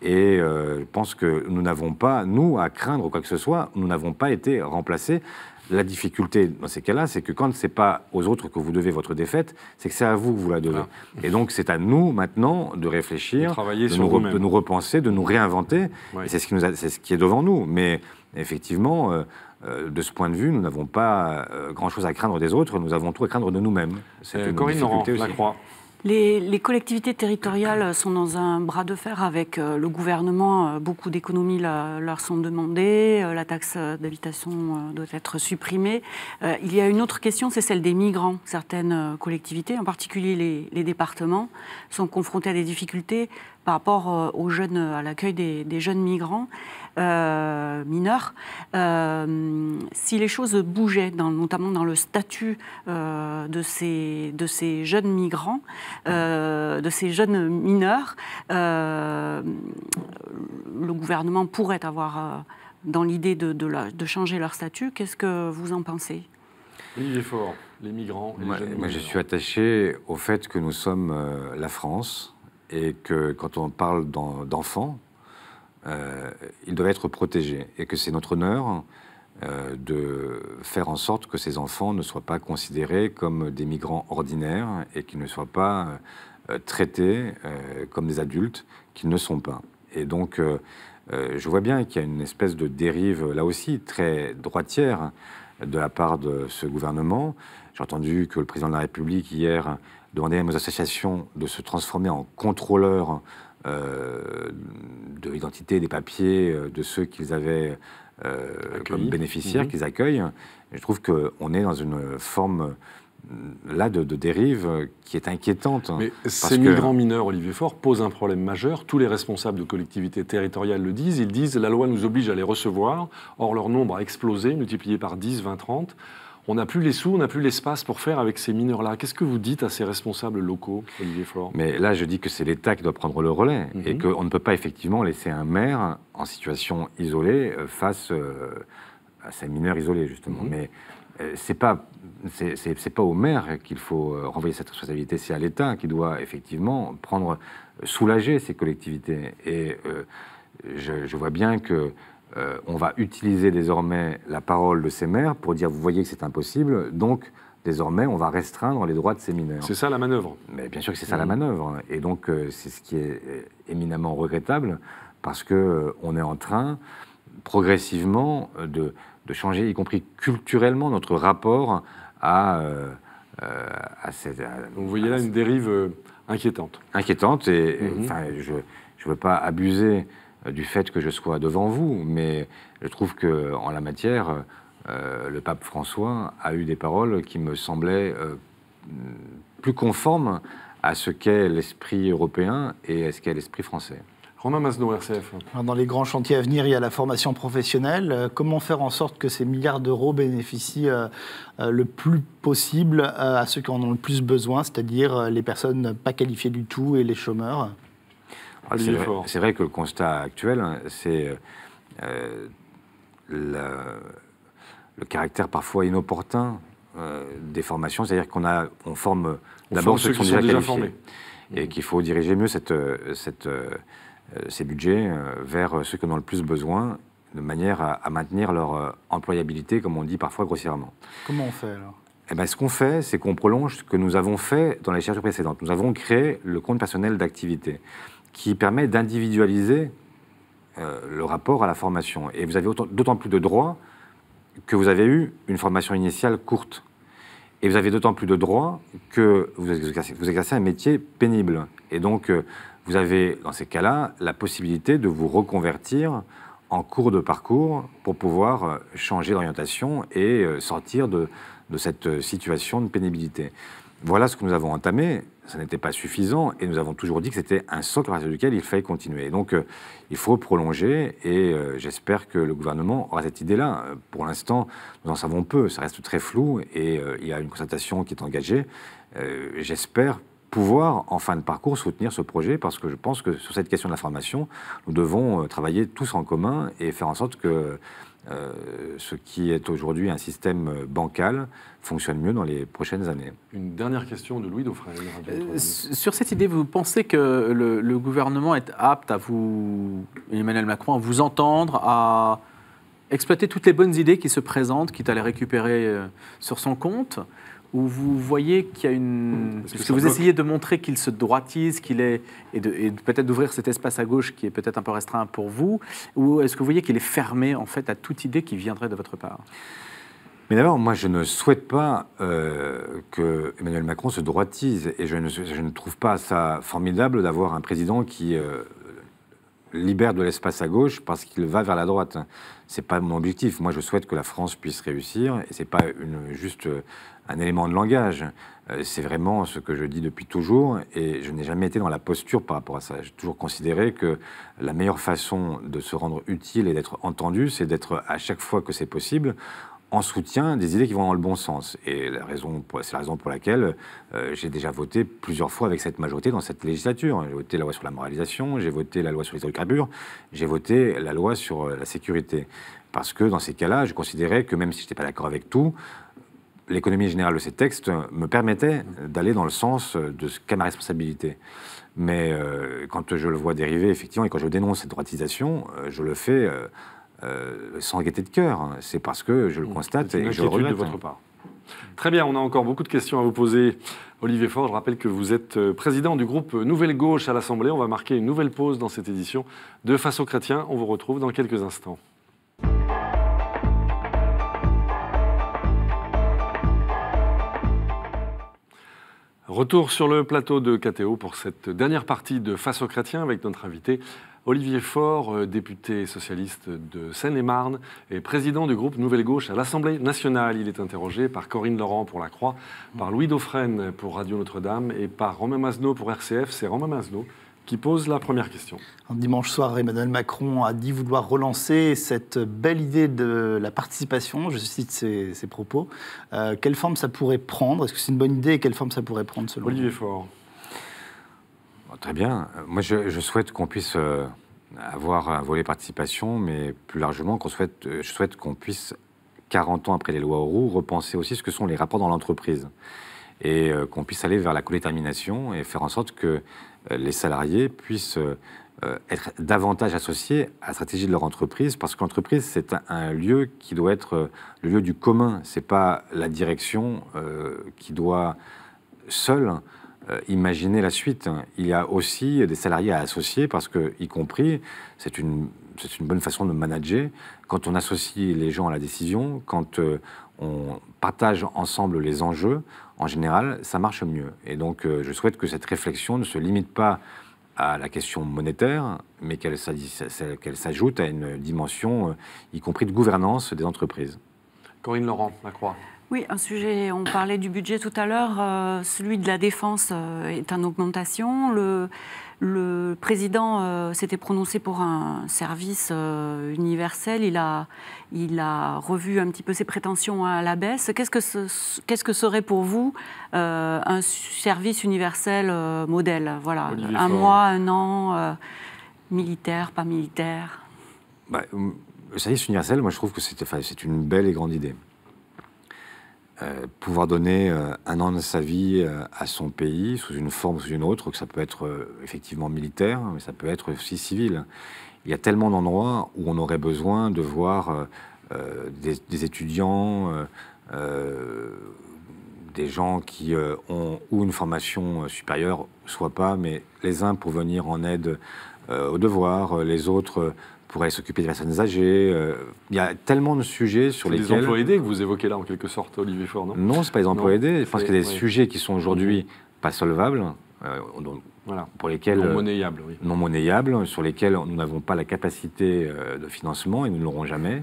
Et je pense que nous n'avons pas, nous, à craindre quoi que ce soit, nous n'avons pas été remplacés la difficulté dans ces cas-là, c'est que quand ce n'est pas aux autres que vous devez votre défaite, c'est que c'est à vous que vous la devez. Ah. Et donc c'est à nous maintenant de réfléchir, de, nous, repenser, de nous réinventer. C'est ce, qui est devant nous. Mais effectivement, euh, euh, de ce point de vue, nous n'avons pas euh, grand-chose à craindre des autres, nous avons tout à craindre de nous-mêmes. C'est Corinne Laurent, la croix. Les, collectivités territoriales sont dans un bras de fer avec euh, le gouvernement. Euh, beaucoup d'économies leur sont demandées. Euh, la taxe d'habitation doit être supprimée. Il y a une autre question, c'est celle des migrants. Certaines collectivités, en particulier les, les départements, sont confrontées à des difficultés par rapport euh, aux jeunes, euh, à l'accueil des, jeunes migrants euh, mineurs, si les choses bougeaient, dans, notamment dans le statut de, ces, jeunes migrants, de ces jeunes mineurs, le gouvernement pourrait avoir dans l'idée de, changer leur statut. Qu'est-ce que vous en pensez est fort, les migrants, les jeunes moi je suis attaché au fait que nous sommes la France, et que quand on parle d'enfants, euh, ils doivent être protégés et que c'est notre honneur euh, de faire en sorte que ces enfants ne soient pas considérés comme des migrants ordinaires et qu'ils ne soient pas euh, traités comme des adultes qu'ils ne sont pas. Et donc, je vois bien qu'il y a une espèce de dérive, là aussi, très droitière de la part de ce gouvernement. J'ai entendu que le président de la République, hier, demander à aux associations de se transformer en contrôleurs euh, de l'identité, des papiers, euh, de ceux qu'ils avaient euh, comme bénéficiaires, mhm. qu'ils accueillent. je trouve qu'on est dans une forme là de, dérive qui est inquiétante. Mais ces migrants mineurs, Olivier Faure, posent un problème majeur. Tous les responsables de collectivités territoriales le disent. Ils disent la loi nous oblige à les recevoir. Or, leur nombre a explosé, multiplié par 10, 20, 30 on n'a plus les sous, on n'a plus l'espace pour faire avec ces mineurs-là. Qu'est-ce que vous dites à ces responsables locaux, Olivier Flore Mais là, je dis que c'est l'État qui doit prendre le relais mhm. et qu'on ne peut pas effectivement laisser un maire en situation isolée euh, face euh, à ces mineurs isolés, justement. Mhm. Mais euh, c'est pas c'est pas au maire qu'il faut renvoyer cette responsabilité, c'est à l'État qui doit effectivement prendre soulager ces collectivités. Et je, vois bien que euh, on va utiliser désormais la parole de ces maires pour dire vous voyez que c'est impossible, donc désormais on va restreindre les droits de ces mineurs. C'est ça la manœuvre Mais bien sûr que c'est ça la mmh. manœuvre. Et donc euh, c'est ce qui est euh, éminemment regrettable parce qu'on est en train progressivement de, changer, y compris culturellement, notre rapport à, cette. Vous voyez là une dérive inquiétante. Inquiétante, et mmh. je ne veux pas abuser euh, du fait que je sois devant vous, mais je trouve que en la matière, euh, le pape François a eu des paroles qui me semblaient euh, plus conformes à ce qu'est l'esprit européen et à ce qu'est l'esprit français. Romain RCF. dans les grands chantiers à venir, il y a la formation professionnelle. Comment faire en sorte que ces milliards d'euros bénéficient le plus possible à ceux qui en ont le plus besoin, c'est-à-dire les personnes pas qualifiées du tout et les chômeurs ah, c'est, vrai, que le constat actuel, hein, c'est euh, euh, le caractère parfois inopportun euh, des formations, c'est-à-dire qu'on a, on forme d'abord ceux, qui sont, déjà, formés. et qu'il faut diriger mieux cette, cette, ces budgets vers ceux qui en ont le plus besoin de manière à, maintenir leur employabilité, comme on dit parfois grossièrement. Comment on fait alors eh ben, ce qu'on fait, c'est qu'on prolonge ce que nous avons fait dans les chercheurs précédentes. Nous avons créé le compte personnel d'activité qui permet d'individualiser euh, le rapport à la formation. Et vous avez d'autant plus de droits que vous avez eu une formation initiale courte. Et vous avez d'autant plus de droits que vous exercez, vous un métier pénible. Et donc, euh, vous avez, dans ces cas-là, la possibilité de vous reconvertir en cours de parcours pour pouvoir euh, changer d'orientation et sortir de cette situation de pénibilité. Voilà ce que nous avons entamé ça n'était pas suffisant et nous avons toujours dit que c'était un socle à partir duquel il fallait continuer. Donc euh, il faut prolonger et euh, j'espère que le gouvernement aura cette idée-là. Pour l'instant, nous en savons peu, ça reste très flou et euh, il y a une consultation qui est engagée. j'espère pouvoir, en fin de parcours, soutenir ce projet parce que je pense que sur cette question de la formation, nous devons travailler tous en commun et faire en sorte que euh, ce qui est aujourd'hui un système bancal fonctionne mieux dans les prochaines années. Une dernière question de Louis Dauphren. Euh, sur cette idée, vous pensez que le, le, gouvernement est apte à vous, Emmanuel Macron, à vous entendre, à exploiter toutes les bonnes idées qui se présentent, quitte à les récupérer euh, sur son compte où vous voyez qu'il y a une. Parce, que, vous essayez de montrer qu'il se droitise, qu'il est. et, peut-être d'ouvrir cet espace à gauche qui est peut-être un peu restreint pour vous, ou est-ce que vous voyez qu'il est fermé, en fait, à toute idée qui viendrait de votre part mais d'abord, moi, je ne souhaite pas euh, que Emmanuel Macron se droitise, et je ne, je trouve pas ça formidable d'avoir un président qui euh, libère de l'espace à gauche parce qu'il va vers la droite. Ce n'est pas mon objectif. Moi, je souhaite que la France puisse réussir et n'est pas juste euh, un élément de langage. Euh, c'est vraiment ce que je dis depuis toujours et je n'ai jamais été dans la posture par rapport à ça. J'ai toujours considéré que la meilleure façon de se rendre utile et d'être entendu, c'est d'être à chaque fois que c'est possible en soutien des idées qui vont dans le bon sens. Et la raison, c'est la raison pour laquelle euh, j'ai déjà voté plusieurs fois avec cette majorité dans cette législature. J'ai voté la loi sur la moralisation, j'ai voté la loi sur les hydrocarbures, j'ai voté la loi sur euh, la sécurité. Parce que dans ces cas-là, je considérais que même si je n'étais pas d'accord avec tout, l'économie générale de ces textes me permettait d'aller dans le sens de ce qu'est ma responsabilité. Mais euh, quand je le vois dériver, effectivement, et quand je dénonce cette droitisation, je le fais euh, sans gaieté de cœur. Hein. C'est parce que je le mmh. constate et je le de hein. votre part. Très bien, on a encore beaucoup de questions à vous poser. Olivier Faure, je rappelle que vous êtes euh, président du groupe Nouvelle Gauche à l'Assemblée. On va marquer une nouvelle pause dans cette édition de Face aux chrétiens. On vous retrouve dans quelques instants. Retour sur le plateau de KTO pour cette dernière partie de Face aux chrétiens avec notre invité Olivier Faure, euh, député socialiste de Seine-et-Marne et président du groupe Nouvelle Gauche à l'Assemblée nationale. Il est interrogé par Corinne Laurent pour La Croix, par Louis Dauphren pour Radio Notre-Dame et par Romain Masneau pour RCF. C'est Romain Masneau qui pose la première question. Dimanche soir, Emmanuel Macron a dit vouloir relancer cette belle idée de la participation, je cite ses, propos. Euh, quelle forme ça pourrait prendre Est-ce que c'est une bonne idée quelle forme ça pourrait prendre selon Olivier Faure. Très bien. Euh, moi, je, souhaite qu'on puisse euh, avoir un volet participation, mais plus largement, qu'on souhaite, euh, je souhaite qu'on puisse, 40 ans après les lois Roux repenser aussi ce que sont les rapports dans l'entreprise et qu'on puisse aller vers la co-détermination, et faire en sorte que les salariés puissent être davantage associés à la stratégie de leur entreprise, parce que l'entreprise, c'est un, lieu qui doit être le lieu du commun, c'est pas la direction qui doit seule Imaginez euh, imaginer la suite. Il y a aussi des salariés à associer parce que, y compris, c'est une, c'est une bonne façon de manager. Quand on associe les gens à la décision, quand euh, on partage ensemble les enjeux, en général, ça marche mieux. Et donc, euh, je souhaite que cette réflexion ne se limite pas à la question monétaire, mais qu'elle s'ajoute à une dimension, y compris de gouvernance des entreprises. Corinne Laurent, La Croix. Oui, un sujet, on parlait du budget tout à l'heure, euh, celui de la défense euh, est en augmentation. Le, président euh, s'était prononcé pour un service universel, il a, il a revu un petit peu ses prétentions à la baisse. Qu'est-ce que, serait pour vous un service universel modèle Voilà, un mois, un an, militaire, pas militaire bah, Le service universel, moi je trouve que c'est une belle et grande idée. Euh, pouvoir donner euh, un an de sa vie euh, à son pays sous une forme ou sous une autre, que ça peut être effectivement militaire, mais ça peut être aussi civil. Il y a tellement d'endroits où on aurait besoin de voir des, des, étudiants, des gens qui ont ou une formation supérieure, soit pas, mais les uns pour venir en aide aux devoirs, les autres pour s'occuper des personnes âgées. Euh, il y a tellement de sujets sur lesquels... C'est les emplois aidés que vous évoquez là, en quelque sorte, Olivier Faure, non Non, ce pas les emplois aidés. Je pense qu'il y a des sujets qui sont aujourd'hui pas solvables, euh, pour lesquels... Euh, non monnayables, oui. Non monnayables, sur lesquels nous n'avons pas la capacité de financement et nous ne l'aurons jamais.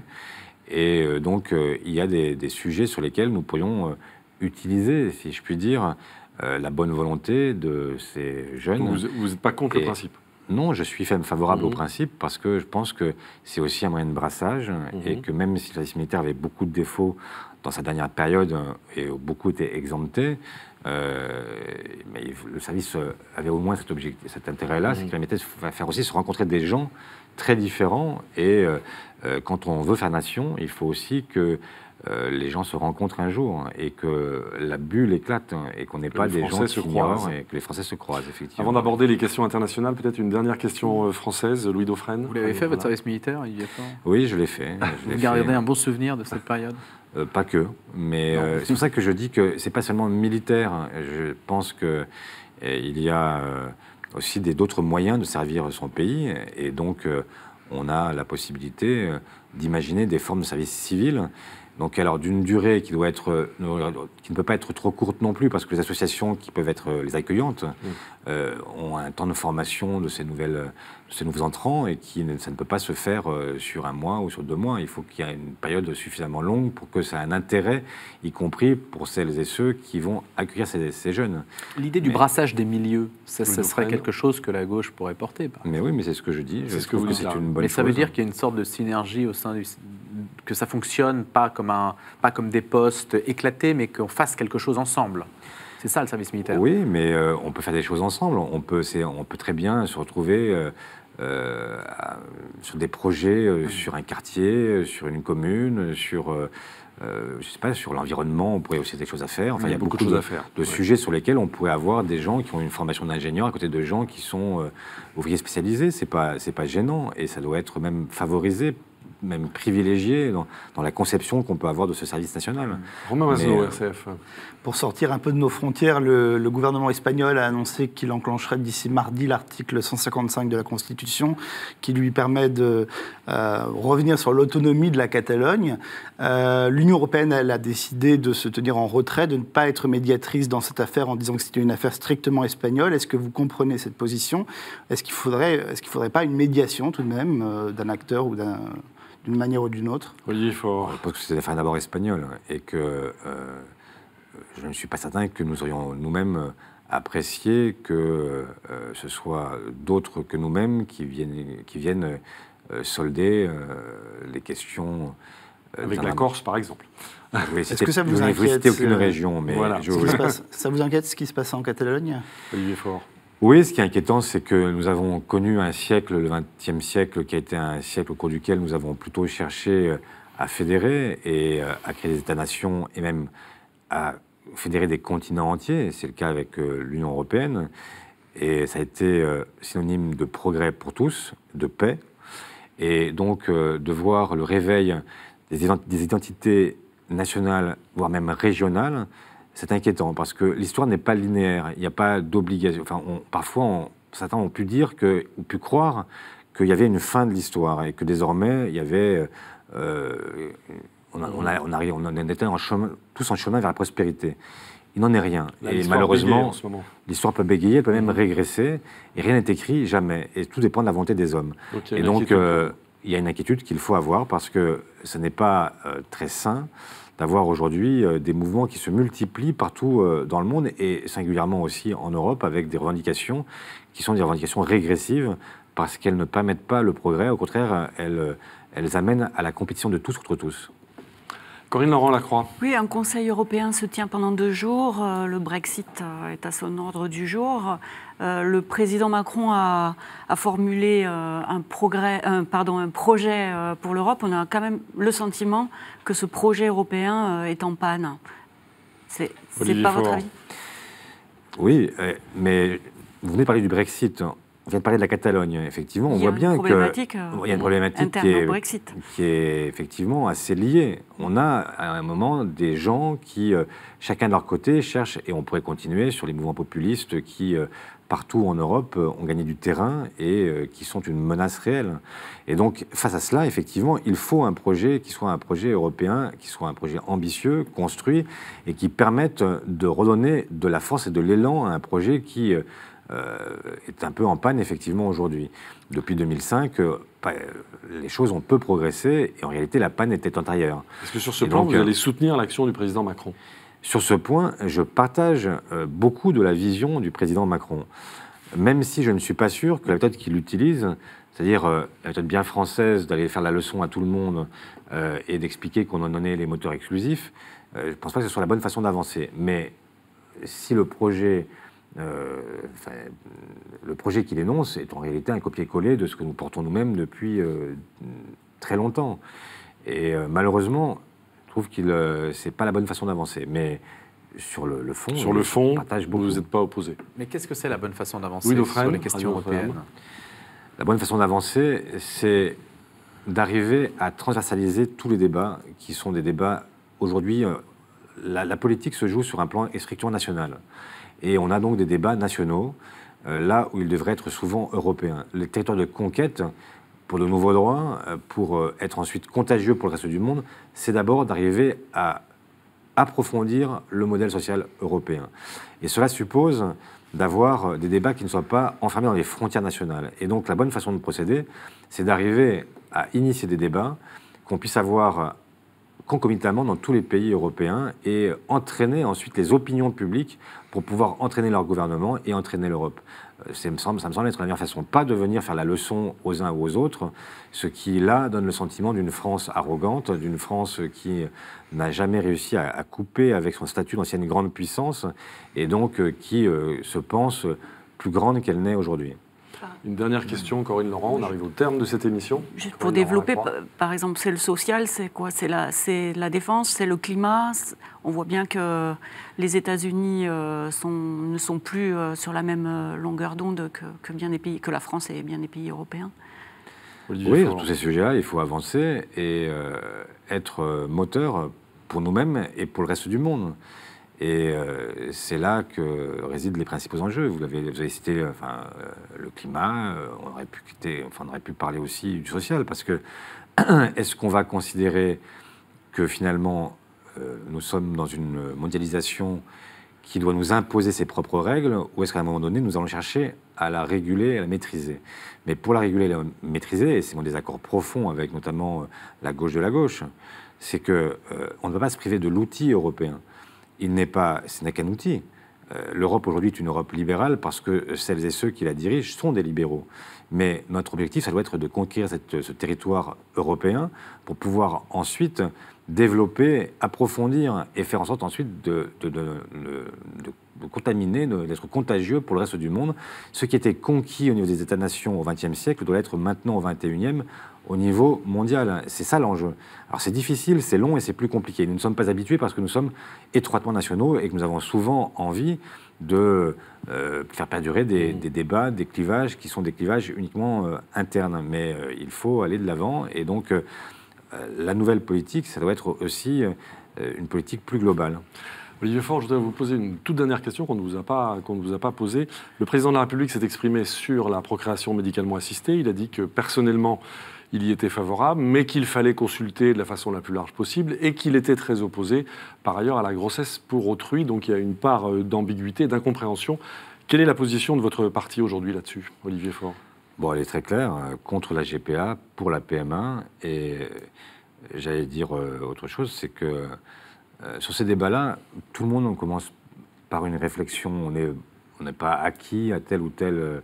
Et donc, il y a des, sujets sur lesquels nous pourrions utiliser, si je puis dire, la bonne volonté de ces jeunes. vous n'êtes pas contre le principe non, je suis favorable au mhm. principe parce que je pense que c'est aussi un moyen de brassage mhm. et que même si le service militaire avait beaucoup de défauts dans sa dernière période euh, et beaucoup étaient exemptés, euh, mais le service euh, avait au moins cet, objectif, cet intérêt-là, ce c'est permettait mhm. de faire aussi se rencontrer des gens très différents et quand on veut faire nation, il faut aussi que euh, les gens se rencontrent un jour et que la bulle éclate et qu'on n'est pas des gens qui et que les Français se croisent, effectivement. Avant d'aborder les questions internationales, peut-être une dernière question euh, française, Louis Dauphren. Vous l'avez fait, votre service militaire, il y a pas... Oui, je l'ai fait. Vous gardez un bon souvenir de cette période euh, pas que, mais c'est pour ça que je dis que c'est pas seulement militaire. Je pense que eh, il y a aussi d'autres moyens de servir son pays. Et donc, on a la possibilité d'imaginer des formes de service civil donc alors d'une durée qui doit être qui ne peut pas être trop courte non plus parce que les associations qui peuvent être euh, les accueillantes mm. euh, ont un temps de formation de ces nouvelles de ces nouveaux entrants et qui ça ne peut pas se faire euh, sur un mois ou sur deux mois. Il faut qu'il y ait une période suffisamment longue pour que ça ait un intérêt, y compris pour celles et ceux qui vont accueillir ces, jeunes. L'idée du brassage des milieux, ça, serait quelque chose que la gauche pourrait porter. Par mais oui, mais c'est ce que je dis. est ce que, c'est une bonne mais ça veut dire hein. qu'il y a une sorte de synergie au sein du, que ça fonctionne pas comme, un, pas comme des postes éclatés, mais qu'on fasse quelque chose ensemble. C'est ça le service militaire. Oui, mais euh, on peut faire des choses ensemble. On peut, on peut très bien se retrouver euh, euh, sur des projets, sur un quartier, sur une commune, sur. je sais pas, sur l'environnement, on pourrait aussi des choses à faire. Enfin, il y a beaucoup, de choses à faire. De sujets sur lesquels on pourrait avoir des gens qui ont une formation d'ingénieur à côté de gens qui sont ouvriers spécialisés. C'est pas, c'est pas gênant et ça doit être même favorisé même privilégié dans, la conception qu'on peut avoir de ce service national. Romain euh, RCF. Pour sortir un peu de nos frontières, le, gouvernement espagnol a annoncé qu'il enclencherait d'ici mardi l'article 155 de la Constitution qui lui permet de euh, revenir sur l'autonomie de la Catalogne. Euh, L'Union européenne, elle a décidé de se tenir en retrait, de ne pas être médiatrice dans cette affaire en disant que c'était une affaire strictement espagnole. Est-ce que vous comprenez cette position Est-ce qu'il faudrait, est-ce qu'il faudrait pas une médiation tout de même d'un acteur ou d'un d'une manière ou d'une autre. Oui, fort. faut. que c'est des fin d'abord espagnole et que euh, je ne suis pas certain que nous aurions nous-mêmes euh, apprécié que euh, ce soit d'autres que nous-mêmes qui viennent, qui viennent solder les questions. Avec la Corse, par exemple. Oui, n'avez ce que ça vous aucune région, mais voilà. ça, vous inquiète ce qui se passe en Catalogne Olivier fort. Oui, ce qui est inquiétant, c'est que nous avons connu un siècle, le XXe siècle, qui a été un siècle au cours duquel nous avons plutôt cherché euh, à fédérer et euh, à créer des États-nations et même à fédérer des continents entiers. C'est le cas avec euh, l'Union européenne. Et ça a été synonyme de progrès pour tous, de paix. Et donc de voir le réveil des identités nationales, voire même régionales, c'est inquiétant parce que l'histoire n'est pas linéaire. Il n'y a pas d'obligation. Enfin, parfois, certains ont pu dire que, ou pu croire qu'il y avait une fin de l'histoire et que désormais, il y avait. Euh, on, on était en chemin, tous en chemin vers la prospérité. Il n'en est rien. et malheureusement, l'histoire peut bégayer, peut même mm-hmm. régresser, et rien n'est écrit, jamais. Et tout dépend de la volonté des hommes. et donc, euh, il y a une inquiétude qu'il faut avoir parce que ce n'est pas euh, très sain d'avoir aujourd'hui euh, des mouvements qui se multiplient partout euh, dans le monde et singulièrement aussi en Europe avec des revendications qui sont des revendications régressives parce qu'elles ne permettent pas le progrès, au contraire, elles, euh, elles amènent à la compétition de tous contre tous. Corinne Laurent Lacroix. Oui, un Conseil européen se tient pendant deux jours. Euh, le Brexit euh, est à son ordre du jour. Euh, le président Macron a, formulé un, projet pour l'Europe. On a quand même le sentiment que ce projet européen est en panne. C'est pas votre avis Oui, mais vous venez parler du Brexit on vient de parler de la Catalogne, effectivement. On voit bien euh, Il y a une problématique qui est, qui est, effectivement assez liée. On a à un moment des gens qui, euh, chacun de leur côté, cherchent, et on pourrait continuer sur les mouvements populistes qui, euh, partout en Europe, ont gagné du terrain et qui sont une menace réelle. Et donc, face à cela, effectivement, il faut un projet qui soit un projet européen, qui soit un projet ambitieux, construit, et qui permette de redonner de la force et de l'élan à un projet qui euh, est un peu en panne effectivement aujourd'hui. Depuis 2005, euh, euh, les choses ont peu progressé et en réalité la panne était antérieure. Est-ce que sur ce point, vous allez soutenir l'action du président Macron Sur ce point, je partage beaucoup de la vision du président Macron, même si je ne suis pas sûr que la méthode qu'il utilise c'est-à-dire la méthode bien française d'aller faire la leçon à tout le monde et d'expliquer qu'on en donnait les moteurs exclusifs, je ne pense pas que ce soit la bonne façon d'avancer. Mais si le projet euh, le projet qu'il énonce est en réalité un copier-coller de ce que nous portons nous-mêmes depuis euh, très longtemps. Et euh, malheureusement, je trouve que c'est pas la bonne façon d'avancer. Mais sur le, fond. Sur le vous n'êtes pas opposé. Mais qu'est-ce que c'est la bonne façon d'avancer sur les questions européennes La bonne façon d'avancer, c'est d'arriver à transversaliser tous les débats qui sont des débats. Aujourd'hui, la, la, politique se joue sur un plan strictement national. Et on a donc des débats nationaux, euh, là où ils devraient être souvent européens. Le territoires de conquête, pour de nouveaux droits, euh, pour euh, être ensuite contagieux pour le reste du monde, c'est d'abord d'arriver à approfondir le modèle social européen. Et cela suppose d'avoir des débats qui ne soient pas enfermés dans les frontières nationales. Et donc la bonne façon de procéder, c'est d'arriver à initier des débats qu'on puisse avoir concomitamment dans tous les pays européens et entraîner ensuite les opinions publiques pour pouvoir entraîner leur gouvernement et entraîner l'Europe. Ça euh, me, semble, ça me être la meilleure façon. Pas de venir faire la leçon aux uns ou aux autres, ce qui, là, donne le sentiment d'une France arrogante, d'une France qui n'a jamais réussi à, couper avec son statut d'ancienne grande puissance, et donc euh, qui euh, se pense plus grande qu'elle n'est aujourd'hui. Une dernière question, Corinne Laurent, on arrive au terme de cette émission. Juste pour développer, par exemple, c'est le social, c'est quoi C'est la, la défense, c'est le climat. On voit bien que les États-Unis euh, ne sont plus euh, sur la même euh, longueur d'onde que, que, bien pays, que la France et bien des pays européens. oui, sur tous ces sujets-là, il faut avancer et être moteur pour nous-mêmes et pour le reste du monde. Et euh, c'est là que résident les principaux enjeux. Vous, avez, cité euh, le climat, euh, on, aurait pu aurait pu parler aussi du social, parce que est-ce qu'on va considérer que finalement nous sommes dans une mondialisation qui doit nous imposer ses propres règles, ou est-ce qu'à un moment donné nous allons chercher à la réguler, à la maîtriser Mais pour la réguler et la maîtriser, et c'est mon désaccord profond avec notamment la gauche de la gauche, c'est qu'on on ne va pas se priver de l'outil européen il n'est pas, ce n'est qu'un outil. Euh, L'Europe aujourd'hui est une Europe libérale parce que celles et ceux qui la dirigent sont des libéraux. Mais notre objectif, ça doit être de conquérir ce territoire européen pour pouvoir ensuite développer, approfondir et faire en sorte ensuite de, de, de contaminer d'être contagieux pour le reste du monde. Ce qui était conquis au niveau des États-nations au XXe siècle doit l'être maintenant au XXIe au niveau mondial. C'est ça l'enjeu. Alors c'est difficile, c'est long et c'est plus compliqué. Nous ne sommes pas habitués parce que nous sommes étroitement nationaux et que nous avons souvent envie de euh, faire perdurer mmh. des, débats, des clivages qui sont des clivages uniquement euh, internes. Mais euh, il faut aller de l'avant et donc la nouvelle politique, ça doit être aussi une politique plus globale. Olivier Faure, je voudrais vous poser une toute dernière question qu'on ne vous a pas, qu'on ne vous a pas posée. Le président de la République s'est exprimé sur la procréation médicalement assistée. Il a dit que personnellement, il y était favorable, mais qu'il fallait consulter de la façon la plus large possible et qu'il était très opposé, par ailleurs, à la grossesse pour autrui. Donc il y a une part euh, d'ambiguïté, d'incompréhension. Quelle est la position de votre parti aujourd'hui là-dessus, Olivier Faure Bon, elle est très claire, euh, contre la GPA, pour la PM1, et euh, j'allais dire autre chose, c'est que euh, sur ces débats-là, tout le monde, commence par une réflexion. On n'est pas acquis à tel ou tel euh,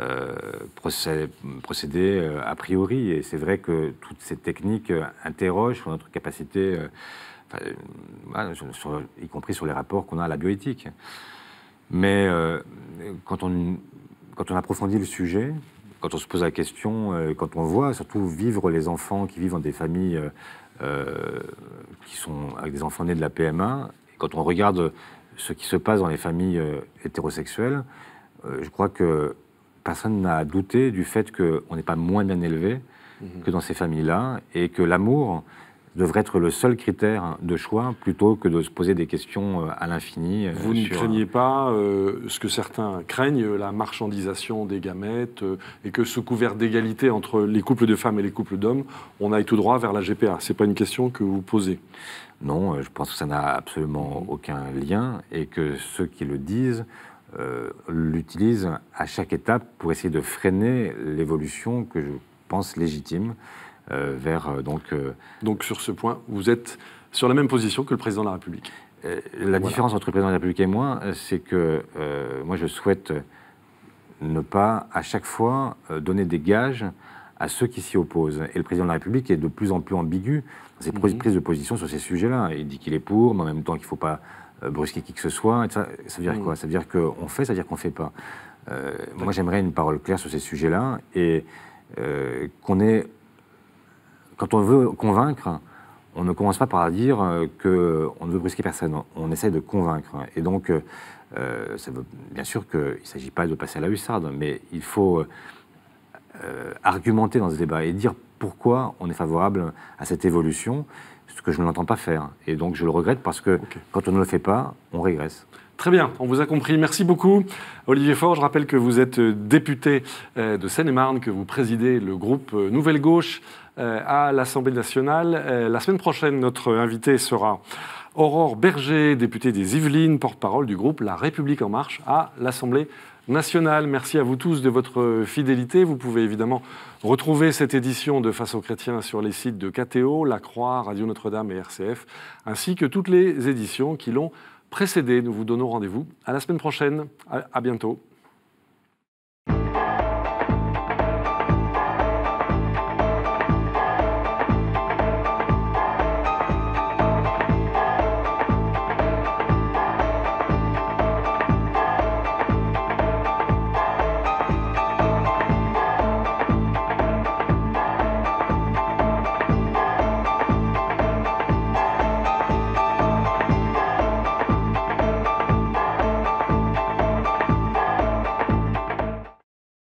euh, procédé, a priori. Et c'est vrai que toutes ces techniques interrogent sur notre capacité, y compris sur les rapports qu'on a à la bioéthique. Mais quand, on, quand on approfondit le sujet, quand on se pose la question, quand on voit surtout vivre les enfants qui vivent dans des familles euh, qui sont avec des enfants nés de la PMA. quand on regarde ce qui se passe dans les familles euh, hétérosexuelles, euh, je crois que personne n'a douté du fait qu'on n'est pas moins bien élevé mhm. que dans ces familles-là, et que l'amour devrait être le seul critère de choix plutôt que de se poser des questions euh, à l'infini. Euh, vous ne craignez euh, pas ce que certains craignent, la marchandisation des gamètes et que ce couvert d'égalité entre les couples de femmes et les couples d'hommes, on aille tout droit vers la GPA. C'est pas une question que vous posez. Non, je pense que ça n'a absolument aucun lien et que ceux qui le disent l'utilisent à chaque étape pour essayer de freiner l'évolution que je pense légitime euh, vers euh, donc. Euh, donc sur ce point, vous êtes sur la même position que le président de la République. la différence entre le président de la République et moi, c'est que moi je souhaite ne pas à chaque fois donner des gages à ceux qui s'y opposent. Et le président de la République est de plus en plus ambigu dans ses prises mhm. de position sur ces sujets-là. Il dit qu'il est pour, mais en même temps qu'il ne faut pas brusquer qui que ce soit. Et ça, veut dire mhm. quoi Ça veut dire qu'on fait, ça veut dire qu'on ne fait pas. moi, j'aimerais une parole claire sur ces sujets-là et qu'on ait quand on veut convaincre, on ne commence pas par dire euh, qu'on ne veut brusquer personne, on essaie de convaincre. Et donc, euh, euh, bien sûr qu'il ne s'agit pas de passer à la hussarde, mais il faut argumenter dans ce débat et dire pourquoi on est favorable à cette évolution, ce que je ne l'entends pas faire. Et donc, je le regrette parce que quand on ne le fait pas, on régresse. Très bien, on vous a compris. Merci beaucoup. Olivier Faure, je rappelle que vous êtes euh, député euh, de Seine-et-Marne, que vous présidez le groupe euh, Nouvelle Gauche à l'Assemblée nationale. La semaine prochaine, notre invité sera Aurore Berger, députée des Yvelines, porte-parole du groupe La République en marche à l'Assemblée nationale. Merci à vous tous de votre fidélité. Vous pouvez évidemment retrouver cette édition de Face aux chrétiens sur les sites de KTO, La Croix, Radio Notre-Dame et RCF, ainsi que toutes les éditions qui l'ont précédé. Nous vous donnons rendez-vous à la semaine prochaine. à bientôt.